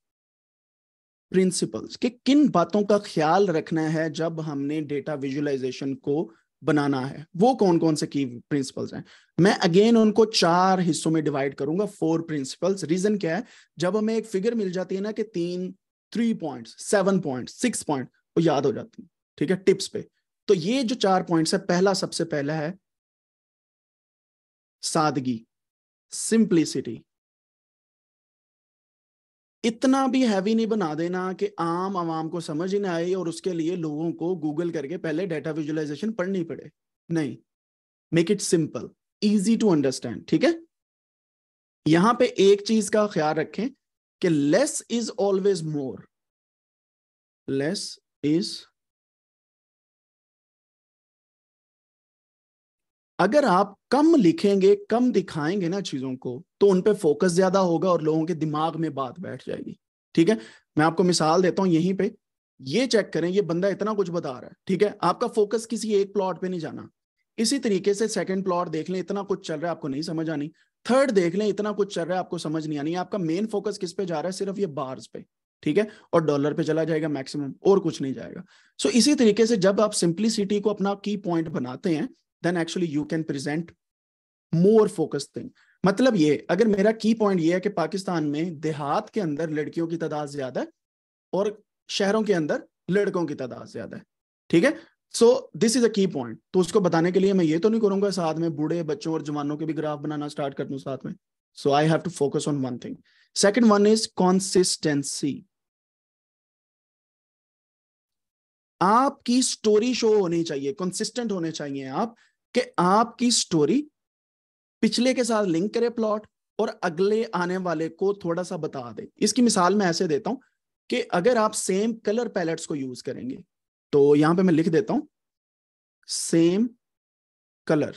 प्रिंसिपल्स कि किन बातों का ख्याल रखना है जब हमने डेटा विजुअलाइजेशन को बनाना है वो कौन कौन से की प्रिंसिपल्स हैं मैं अगेन उनको चार हिस्सों में डिवाइड करूंगा फोर प्रिंसिपल्स रीजन क्या है जब हमें एक फिगर मिल जाती है ना कि तीन three point seven point six point वो याद हो जाती है ठीक है टिप्स पे तो ये जो चार पॉइंट्स है पहला सबसे पहला है सादगी सिंप्लिसिटी इतना भी हैवी नहीं बना देना कि आम आवाम को समझ ही ना आए और उसके लिए लोगों को गूगल करके पहले डेटा विजुअलाइजेशन पढ़नी पड़े नहीं make it simple easy to understand ठीक है यहां पे एक चीज का ख्याल रखें कि less is always more less is अगर आप कम लिखेंगे कम दिखाएंगे ना चीजों को तो उन पे फोकस ज्यादा होगा और लोगों के दिमाग में बात बैठ जाएगी ठीक है मैं आपको मिसाल देता हूं यहीं पे ये चेक करें ये बंदा इतना कुछ बता रहा है ठीक है आपका फोकस किसी एक प्लॉट पे नहीं जाना इसी तरीके से सेकंड प्लॉट देख लें इतना कुछ चल रहा है आपको नहीं समझ आनी थर्ड देख लें इतना कुछ चल रहा है आपको समझ नहीं आनी आपका मेन फोकस किस पे जा रहा है सिर्फ ये बार्स पे ठीक है और डॉलर पे चला जाएगा मैक्सिमम और कुछ नहीं जाएगा सो so, इसी तरीके से जब आप सिंप्लिसिटी को अपना की पॉइंट बनाते हैं then actually you can present more focus thing मतलब ये अगर मेरा की पॉइंट ये है कि पाकिस्तान में देहात के अंदर लड़कियों की तादाद ज्यादा है और शहरों के अंदर लड़कों की तादाद ज्यादा है ठीक है सो दिस इज अ की पॉइंट तो उसको बताने के लिए मैं ये तो नहीं करूंगा साथ में बूढ़े बच्चों और जवानों के भी ग्राफ बनाना स्टार्ट कर दूं साथ में so I have to focus on one thing second one is consistency आपकी स्टोरी शो होनी चाहिए कंसिस्टेंट होने चाहिए आप कि आपकी स्टोरी पिछले के साथ लिंक करे प्लॉट और अगले आने वाले को थोड़ा सा बता दे इसकी मिसाल मैं ऐसे देता हूं कि अगर आप सेम कलर पैलेट्स को यूज करेंगे तो यहां पे मैं लिख देता हूं सेम कलर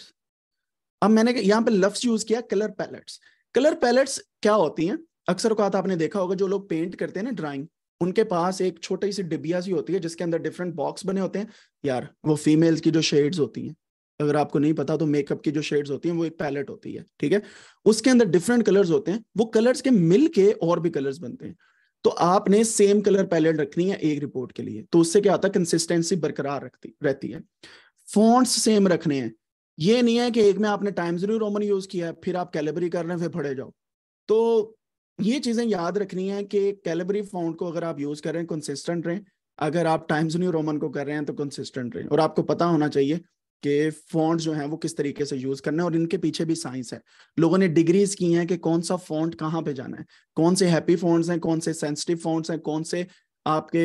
अब मैंने यहां पे लफ्स यूज किया कलर पैलेट्स कलर पैलेट्स क्या होती हैं अक्सर को आपने देखा होगा जो लोग पेंट करते हैं ना ड्राइंग उनके पास एक छोटी सी डिबिया सी होती है जिसके अंदर डिफरेंट बॉक्स बने होते हैं यार वो फीमेल्स की जो शेड्स होती हैं अगर आपको नहीं पता तो मेकअप की जो शेड्स होती हैं वो एक पैलेट होती है ठीक है उसके अंदर डिफरेंट कलर्स होते हैं वो कलर्स के मिल के और भी कलर्स बनते हैं तो आपने सेम कलर पैलेट रखनी है एक रिपोर्ट के लिए तो उससे क्या होता है कंसिस्टेंसी बरकरार रखती रहती है फॉन्ट्स सेम रखने हैं ये नहीं है कि एक में आपने टाइम्स न्यू रोमन यूज किया है फिर आप कैलेबरी कर रहे हैं फिर फड़े जाओ तो ये चीजें याद रखनी है कि कैलिबरी फाउंड को अगर आप यूज करें कंसिस्टेंट रहें अगर आप टाइम्स न्यू रोमन को कर रहे हैं तो कंसिस्टेंट रहें और आपको पता होना चाहिए कि फॉन्ट जो है वो किस तरीके से यूज करना है और इनके पीछे भी साइंस है लोगों ने डिग्रीज की हैं कि कौन सा फॉन्ट कहाँ पे जाना है कौन से हैप्पी फॉन्ट्स हैं कौन से सेंसिटिव फॉन्ट्स हैं कौन से आपके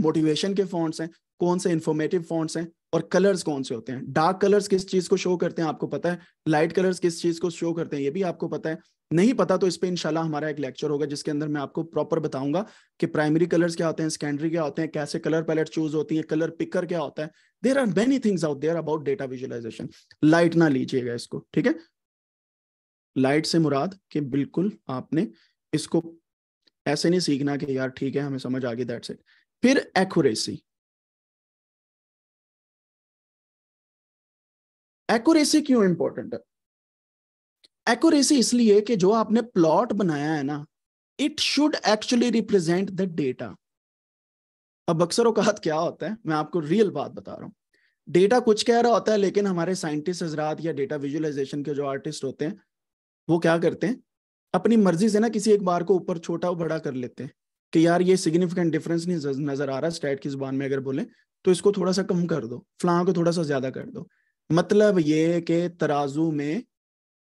मोटिवेशन uh, के फॉन्ट्स हैं कौन से इन्फॉर्मेटिव फॉन्ट्स हैं और कलर्स कौन से होते हैं डार्क कलर्स किस चीज को शो करते हैं आपको पता है लाइट कलर्स किस चीज को शो करते हैं ये भी आपको पता है नहीं पता तो इस पर इनशाला हमारा एक लेक्चर होगा जिसके अंदर मैं आपको प्रॉपर बताऊंगा कि प्राइमरी कलर्स क्या होते हैं सेकेंडरी क्या होते हैं कैसे कलर पैलेट चूज होती है कलर पिकर क्या होता है there are many things out there about data visualization light ना लीजिएगा इसको ठीक है लाइट से मुराद कि बिल्कुल आपने इसको ऐसे नहीं सीखना कि यार ठीक है हमें समझ आ गई दैट्स इट फिर एक्यूरेसी एक्यूरेसी क्यों इंपॉर्टेंट है एक्यूरेसी इसलिए कि जो आपने प्लॉट बनाया है ना it should actually represent the data अब अक्सर औकात क्या होता है मैं आपको रियल बात बता रहा हूं डेटा कुछ कह रहा होता है लेकिन हमारे साइंटिस्ट हजरात या डेटा विजुअलाइजेशन के जो आर्टिस्ट होते हैं वो क्या करते हैं अपनी मर्जी से ना किसी एक बार को ऊपर छोटा बड़ा कर लेते हैं कि यार ये सिग्निफिकेंट डिफरेंस नहीं नजर आ रहा स्टेट की जुबान में अगर बोले तो इसको थोड़ा सा कम कर दो फ्लां को थोड़ा सा ज्यादा कर दो मतलब ये कि तराजू में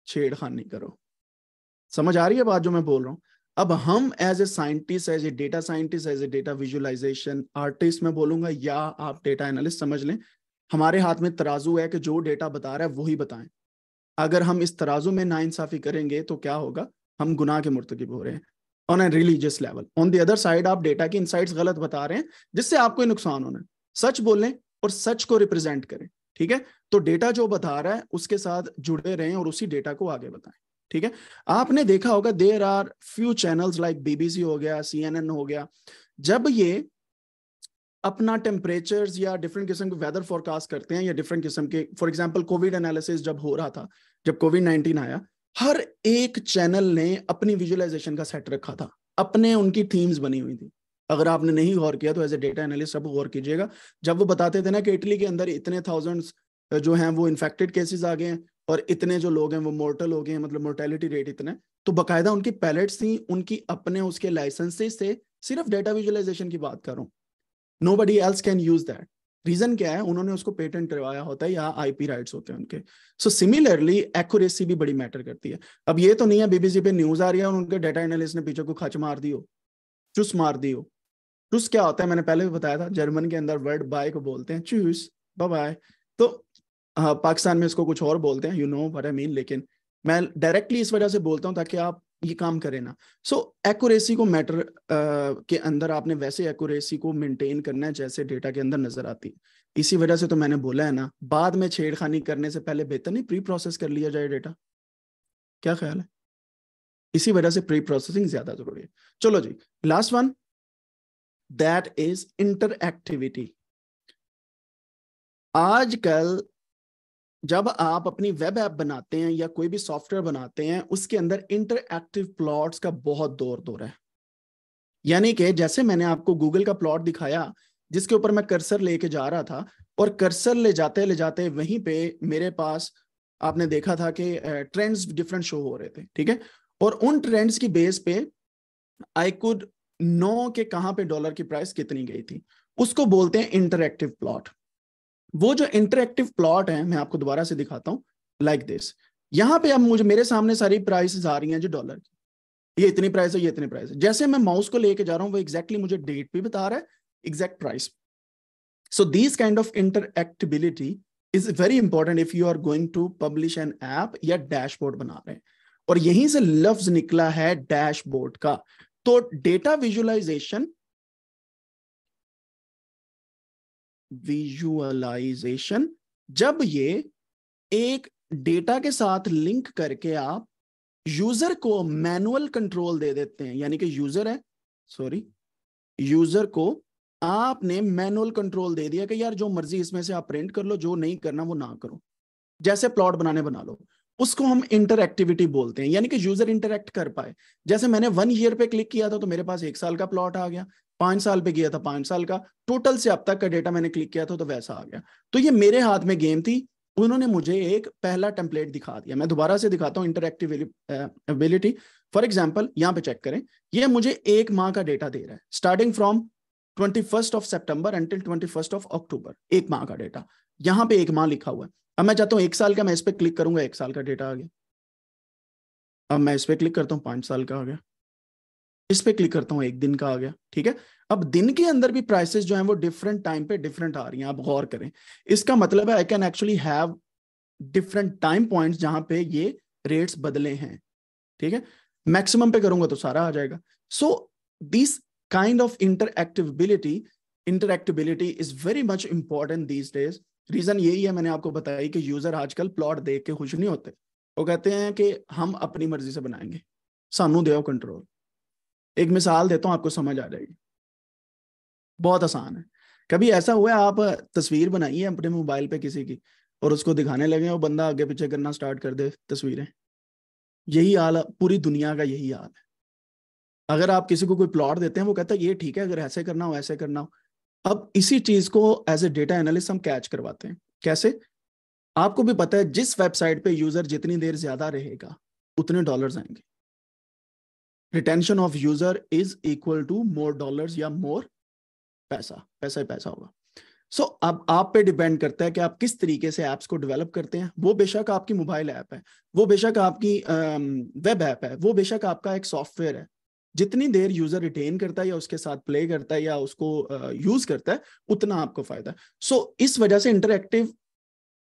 छेड़खानी करो समझ आ रही है बात जो मैं बोल रहा हूँ अब हम as a scientist as a data scientist as a data visualization artist में बोलूंगा या आप डेटा एनालिस्ट समझ लें हमारे हाथ में तराजू है कि जो डेटा बता रहा है वही बताएं अगर हम इस तराजू में ना इंसाफी करेंगे तो क्या होगा हम गुनाह के मुर्तकब हो रहे हैं on a religious level on the other side आप डेटा की इनसाइट्स गलत बता रहे हैं जिससे आपको नुकसान होना है सच बोलें और सच को रिप्रेजेंट करें ठीक है तो डेटा जो बता रहा है उसके साथ जुड़े रहें और उसी डेटा को आगे बताएं ठीक है आपने देखा होगा there are few channels like BBC हो गया सीएनएन हो गया जब ये अपना टेम्परेचर या डिफरेंट किस्म के वेदर फोरकास्ट करते हैं या डिफरेंट किस्म के फॉर एग्जाम्पल कोविड एनालिसिस जब हो रहा था जब कोविड नाइनटीन आया हर एक चैनल ने अपनी विजुअलाइजेशन का सेट रखा था अपने उनकी थीम्स बनी हुई थी अगर आपने नहीं गौर किया तो एज ए डेटा एनालिस्ट आप गौर कीजिएगा जब वो बताते थे ना कि इटली के अंदर इतने थाउजेंड जो हैं वो इन्फेक्टेड केसेस आ गए हैं और इतने जो लोग हैं वो मोर्टल हो गए हैं मतलब मोर्टेलिटी रेट इतना तो बकायदा उनकी पैलेट्स थी उनकी अपने उसके लाइसेंसेस थे सिर्फ डेटा विजुअलाइजेशन की बात कर nobody else can use that reason क्या है उन्होंने उसको पेटेंट करवाया होता है या आईपी राइट्स होते हैं उनके सो सिमिलरली एक्यूरेसी भी बड़ी मैटर करती है अब ये तो नहीं है बीबीसी पे न्यूज आ रही है और उनके डेटा एनालिस्ट ने पीछे को खच मार दी हो चुस मार दी हो चूस क्या होता है मैंने पहले भी बताया था जर्मन के अंदर वर्ड बाय को बोलते हैं चूस बाय तो आ, पाकिस्तान में इसको कुछ और बोलते हैं you know what I mean लेकिन मैं डायरेक्टली इस वजह से बोलता हूँ ताकि आप ये काम करें ना सो so, एक्यूरेसी को मैटर के अंदर आपने वैसे एक्यूरेसी को मेंटेन करना है जैसे डेटा के अंदर नजर आती है इसी वजह से तो मैंने बोला है ना बाद में छेड़खानी करने से पहले बेहतर नहीं प्री प्रोसेस कर लिया जाए डेटा क्या ख्याल है इसी वजह से प्री प्रोसेसिंग ज्यादा जरूरी है चलो जी last one is interactivity आजकल जब आप अपनी वेब ऐप बनाते हैं या कोई भी सॉफ्टवेयर बनाते हैं उसके अंदर इंटरएक्टिव प्लॉट का बहुत दौर दौर है यानी कि जैसे मैंने आपको गूगल का प्लॉट दिखाया जिसके ऊपर मैं कर्सर लेके जा रहा था और कर्सर ले जाते ले जाते वहीं पे मेरे पास आपने देखा था कि ट्रेंड्स डिफरेंट शो हो रहे थे ठीक है और उन ट्रेंड्स की बेस पे आई कुड नौ के कहां पे डॉलर की प्राइस कितनी गई थी उसको बोलते हैं इंटरक्टिव प्लॉट वो जो इंटरक्टिव प्लॉट है मैं आपको दोबारा से दिखाता हूँ लाइक दिस यहाँ पे अब मुझे मेरे सामने सारी प्राइस आ रही हैं जो डॉलर की ये इतनी प्राइस है ये इतनी प्राइस है जैसे मैं माउस को लेके जा रहा हूँ वो एग्जैक्टली exactly मुझे डेट भी बता रहा है exact price so these kind of interactability is very important if you are going to publish an app या डैशबोर्ड बना रहे हैं और यहीं से लफ्ज निकला है डैशबोर्ड का तो डेटा विजुअलाइजेशन विजुअलाइजेशन जब ये एक डेटा के साथ लिंक करके आप यूजर को मैनुअल कंट्रोल दे देते हैं यानी कि यूजर है सॉरी यूजर को आपने मैनुअल कंट्रोल दे दिया कि यार जो मर्जी इसमें से आप प्रिंट कर लो जो नहीं करना वो ना करो जैसे प्लॉट बनाने बना लो उसको हम इंटरएक्टिविटी बोलते हैं यानी कि यूजर इंटरेक्ट कर पाए जैसे मैंने वन ईयर पे क्लिक किया था तो मेरे पास एक साल का प्लॉट आ गया पांच साल पे गया था पांच साल का टोटल से अब तक का डेटा मैंने क्लिक किया था तो वैसा आ गया तो ये मेरे हाथ में गेम थी उन्होंने मुझे एक पहला टेम्पलेट दिखा दिया मैं दोबारा से दिखाता हूँ इंटरक्टिव एबिलिटी फॉर एग्जाम्पल यहाँ पे चेक करें यह मुझे एक माह का डेटा दे रहा है starting from twenty first of September until twenty first of October एक माह का डेटा यहां पे एक माह लिखा हुआ है अब मैं चाहता हूँ एक साल का मैं इस पर क्लिक करूंगा एक साल का डेटा आ गया अब मैं इस पर क्लिक करता हूँ पांच साल का आ गया इस पर क्लिक करता हूं एक दिन का आ गया ठीक है अब दिन के अंदर भी प्राइसेस जो है वो डिफरेंट टाइम पे डिफरेंट आ रही हैं आप गौर करें इसका मतलब है I can actually have different time points जहां पे ये रेट्स बदले हैं ठीक है मैक्सिमम पे करूंगा तो सारा आ जाएगा so this kind of interactivity interactability is very much important these days reason यही है मैंने आपको बताया कि यूजर आजकल प्लॉट देख के खुश नहीं होते वो कहते हैं कि हम अपनी मर्जी से बनाएंगे सानू दे कंट्रोल एक मिसाल देता हूँ आपको समझ आ जाएगी बहुत आसान है कभी ऐसा हुआ आप तस्वीर बनाइए अपने मोबाइल पे किसी की और उसको दिखाने लगे और बंदा आगे पीछे करना स्टार्ट कर दे तस्वीरें यही हाल पूरी दुनिया का यही हाल है अगर आप किसी को कोई प्लॉट देते हैं वो कहता है ये ठीक है अगर ऐसे करना हो ऐसे करना हो अब इसी चीज को एज ए डेटा एनालिस्ट हम कैच करवाते हैं कैसे आपको भी पता है जिस वेबसाइट पे यूजर जितनी देर ज्यादा रहेगा उतने डॉलर्स आएंगे retention of user is equal to more dollars या मोर पैसा पैसा ही पैसा होगा सो so, अब आप पे डिपेंड करता है कि आप किस तरीके से एप्स को डेवलप करते हैं वो बेशक आपकी मोबाइल ऐप है वो बेशक आपकी वेब ऐप है वो बेशक आपका एक सॉफ्टवेयर है जितनी देर यूजर रिटेन करता है या उसके साथ प्ले करता है या उसको यूज करता है उतना आपको फायदा सो so, इस वजह से इंटरक्टिव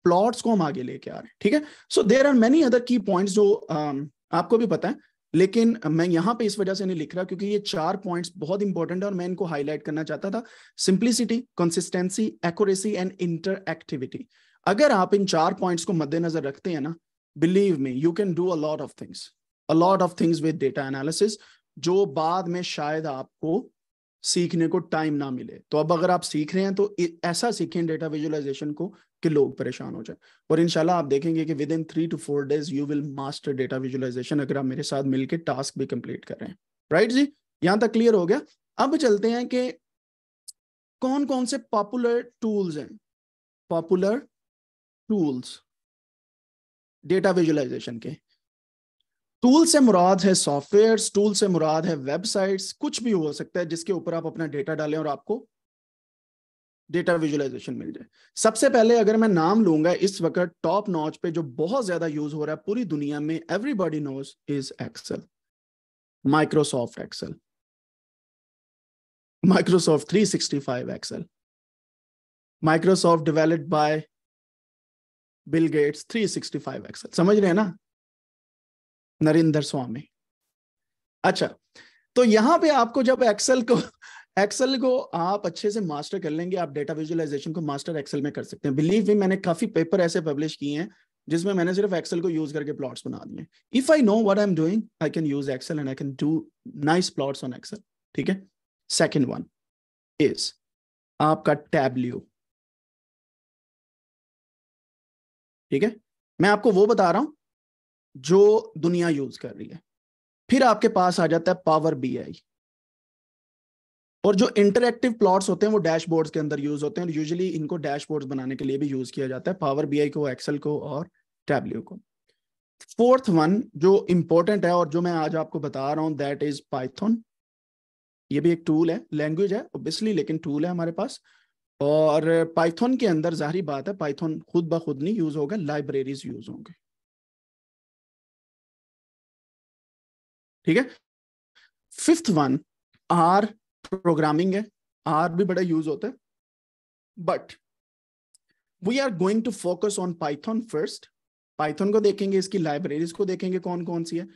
प्लॉट्स को हम आगे लेके आ रहे हैं ठीक है so there are many other key points जो uh, आपको भी पता है लेकिन मैं यहाँ पे इस वजह से नहीं लिख रहा क्योंकि ये चार पॉइंट्स बहुत इंपॉर्टेंट है और मैं इनको हाईलाइट करना चाहता था simplicity consistency accuracy and interactivity अगर आप इन चार पॉइंट्स को मद्देनजर रखते हैं ना believe me you can do a lot of things a lot of things with data analysis जो बाद में शायद आपको सीखने को टाइम ना मिले तो अब अगर आप सीख रहे हैं तो ऐसा सीखें डेटा विजुअलाइजेशन को कि लोग परेशान हो जाए और इनशाला आप देखेंगे कि within three two four days you will master data visualization अगर आप मेरे साथ मिलकर टास्क भी कंप्लीट कर रहे हैं राइट जी यहां तक क्लियर हो गया अब चलते हैं कि कौन कौन से पॉपुलर टूल्स हैं पॉपुलर टूल्स डेटा विजुअलाइजेशन के टूल से मुराद है सॉफ्टवेयर टूल से मुराद है वेबसाइट्स कुछ भी हो सकता है जिसके ऊपर आप अपना डेटा डालें और आपको डेटा विजुअलाइजेशन मिल जाए सबसे पहले अगर मैं नाम लूंगा इस वक्त टॉप नॉच पे जो बहुत ज्यादा यूज हो रहा है पूरी दुनिया में everybody knows is Excel Microsoft Excel Microsoft 365 Excel Microsoft developed by Bill Gates 365 Excel समझ रहे हैं ना नरेंद्र स्वामी अच्छा तो यहां पे आपको जब एक्सेल को एक्सेल को आप अच्छे से मास्टर कर लेंगे आप डेटा विजुअलाइजेशन को मास्टर एक्सेल में कर सकते हैं बिलीव भी मैंने काफी पेपर ऐसे पब्लिश किए हैं जिसमें मैंने सिर्फ एक्सेल को यूज करके प्लॉट्स बना दिए if I know what I am doing I can use Excel and I can do nice plots on Excel ठीक है सेकेंड वन इज आपका टैबल्यू ठीक है मैं आपको वो बता रहा हूं जो दुनिया यूज कर रही है फिर आपके पास आ जाता है पावर बी आई और जो इंटरएक्टिव प्लॉट्स होते हैं वो डैशबोर्ड्स के अंदर यूज होते हैं यूजुअली इनको डैशबोर्ड्स बनाने के लिए भी यूज किया जाता है पावर बी आई को एक्सेल को और टैबल्यू को फोर्थ वन जो इंपॉर्टेंट है और जो मैं आज आपको बता रहा हूं दैट इज पाइथन ये भी एक टूल है लैंग्वेज है ओबियसली लेकिन टूल है हमारे पास और पाइथन के अंदर जाहिर बात है पाइथन खुद ब खुद नहीं यूज होगा लाइब्रेरीज यूज होंगे ठीक है फिफ्थ वन आर प्रोग्रामिंग है आर भी बड़ा यूज होता है but we are going to focus on Python first Python को देखेंगे इसकी लाइब्रेरीज को देखेंगे कौन कौन सी है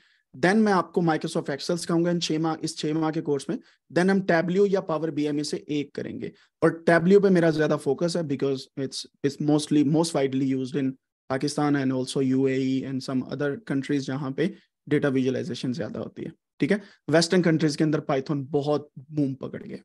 देन मैं आपको माइक्रोसॉफ्ट एक्सेल सिखाऊंगा इन छह माह इस छह माह के कोर्स में देन हम टैबल्यू या पावर बीएमए से एक करेंगे और टैबल्यू पे मेरा ज्यादा फोकस है because it's it's mostly most widely use in Pakistan and also you and some other countries जहाँ पे डेटा विजुअलाइजेशन ज्यादा होती है ठीक है वेस्टर्न कंट्रीज के अंदर पाइथन बहुत बूम पकड़ गए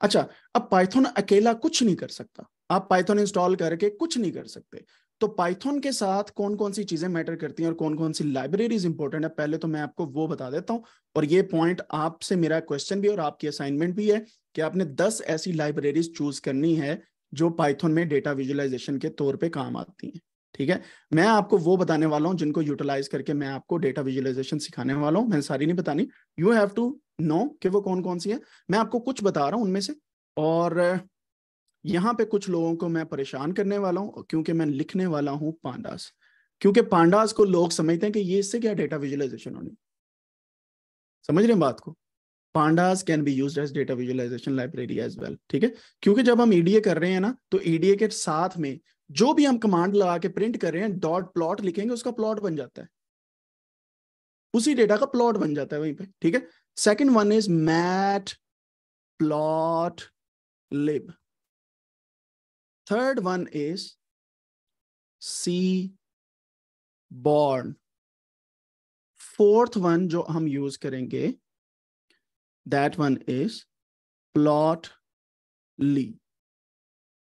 अच्छा अब पाइथन अकेला कुछ नहीं कर सकता आप पाइथन इंस्टॉल करके कुछ नहीं कर सकते तो पाइथन के साथ कौन कौन सी चीजें मैटर करती हैं और कौन कौन सी लाइब्रेरीज इंपॉर्टेंट है पहले तो मैं आपको वो बता देता हूं और ये पॉइंट आपसे मेरा क्वेश्चन भी और आपकी असाइनमेंट भी है कि आपने 10 ऐसी लाइब्रेरीज चूज करनी है जो पाइथन में डेटा विजुअलाइजेशन के तौर पे काम आती हैं ठीक है मैं आपको वो बताने वाला हूँ जिनको यूटिलाइज करके मैं आपको डेटा विजुअलाइजेशन सिखाने वाला हूँ मैंने सारी नहीं बतानी यू हैव टू नो कि वो कौन कौन सी है मैं आपको कुछ बता रहा हूँ उनमें से और यहाँ पे कुछ लोगों को मैं परेशान करने वाला हूँ क्योंकि मैं लिखने वाला हूँ पांडास क्योंकि पांडास को लोग समझते हैं कि ये इससे क्या डेटा विजुअलाइजेशन होनी समझ रहे हैं बात को pandas can be use as data visualization library as well ठीक है क्योंकि जब हम ईडीए e कर रहे हैं ना तो ईडीए e के साथ में जो भी हम कमांड लगा के प्रिंट कर रहे हैं डॉट प्लॉट लिखेंगे उसका प्लॉट बन जाता है उसी डेटा का प्लॉट बन जाता है वहीं पे ठीक है second one is matplotlib third one is Seaborn fourth one जो हम यूज करेंगे that one is Plotly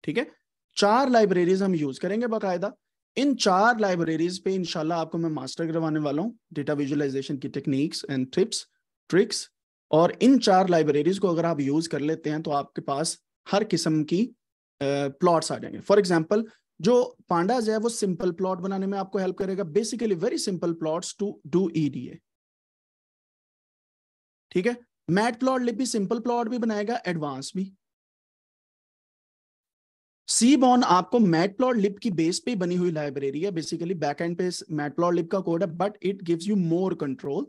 ठीक है चार लाइब्रेरीज हम यूज करेंगे बाकायदा इन चार लाइब्रेरीज पे इनशाला आपको मैं मास्टर करवाने वाला हूँ डेटा विजुअलाइजेशन की टेक्निक्स एंड ट्रिप्स ट्रिक्स और इन चार लाइब्रेरीज को अगर आप यूज कर लेते हैं तो आपके पास हर किस्म की प्लॉट्स आ जाएंगे फॉर एग्जाम्पल जो पांडाज है वो सिंपल प्लॉट बनाने में आपको हेल्प करेगा basically very simple plots to do EDA ठीक है मैट प्लॉट लिप भी सिंपल प्लॉट भी बनाएगा एडवांस भी सीबॉन आपको मैटप्लॉट लिप की बेस पे बनी हुई लाइब्रेरी है बेसिकली बैक एंड पे मैटप्लॉट लिप का कोड है but it gives you more control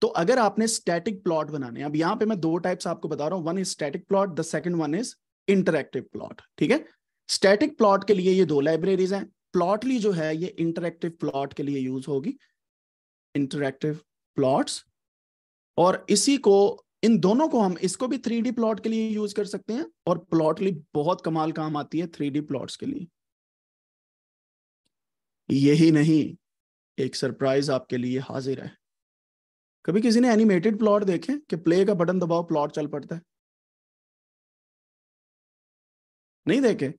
तो अगर आपने स्टैटिक प्लॉट बनाने अब यहां पे मैं दो टाइप्स आपको बता रहा हूं one is static plot the second one is interactive plot ठीक है स्टैटिक प्लॉट के लिए ये दो लाइब्रेरीज हैं प्लॉटली जो है ये इंटरक्टिव प्लॉट के लिए यूज होगी इंटरक्टिव प्लॉट्स और इसी को इन दोनों को हम इसको भी थ्री प्लॉट के लिए यूज कर सकते हैं और प्लॉटली बहुत कमाल काम आती है थ्री प्लॉट्स के लिए यही नहीं एक सरप्राइज आपके लिए हाजिर है कभी किसी ने एनिमेटेड प्लॉट देखे कि प्ले का बटन दबाओ प्लॉट चल पड़ता है नहीं देखे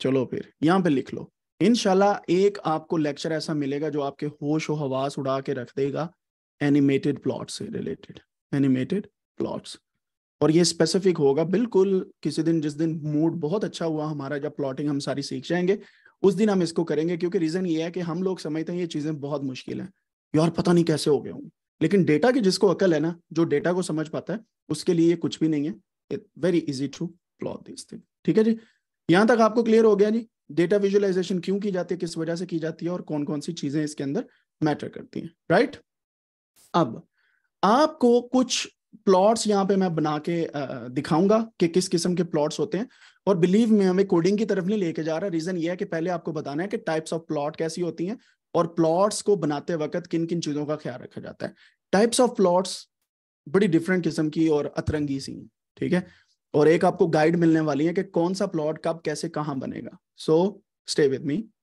चलो फिर यहां पे लिख लो इनशाला एक आपको लेक्चर ऐसा मिलेगा जो आपके होश और हवास उड़ा के रख देगा एनिमेटेड प्लॉट से रिलेटेड एनिमेटेड प्लॉट्स और ये स्पेसिफिक होगा बिल्कुल किसी दिन जिस दिन मूड बहुत अच्छा हुआ हमारा जब प्लॉटिंग हम सारी सीख जाएंगे उस दिन हम इसको करेंगे क्योंकि रीजन ये है कि हम लोग समझते हैं ये चीजें बहुत मुश्किल हैं यार पता नहीं कैसे हो गए होंगे लेकिन डेटा की जिसको अकल है ना जो डेटा को समझ पाता है उसके लिए ये कुछ भी नहीं है it very easy to plot this thing ठीक है जी यहाँ तक आपको क्लियर हो गया जी डेटा विजुअलाइजेशन क्यों की जाती है किस वजह से की जाती है और कौन कौन सी चीजें इसके अंदर मैटर करती हैं राइट अब आपको कुछ प्लॉट्स यहाँ पे मैं बना के दिखाऊंगा कि किस किस्म के प्लॉट्स होते हैं और बिलीव में हमें कोडिंग की तरफ नहीं लेके जा रहा रीजन ये है कि पहले आपको बताना है कि टाइप्स ऑफ प्लॉट कैसी होती हैं और प्लॉट्स को बनाते वक्त किन किन चीजों का ख्याल रखा जाता है टाइप्स ऑफ प्लॉट्स बड़ी डिफरेंट किस्म की और अतरंगी सी ठीक है और एक आपको गाइड मिलने वाली है कि कौन सा प्लॉट कब कैसे कहाँ बनेगा सो स्टे विद मी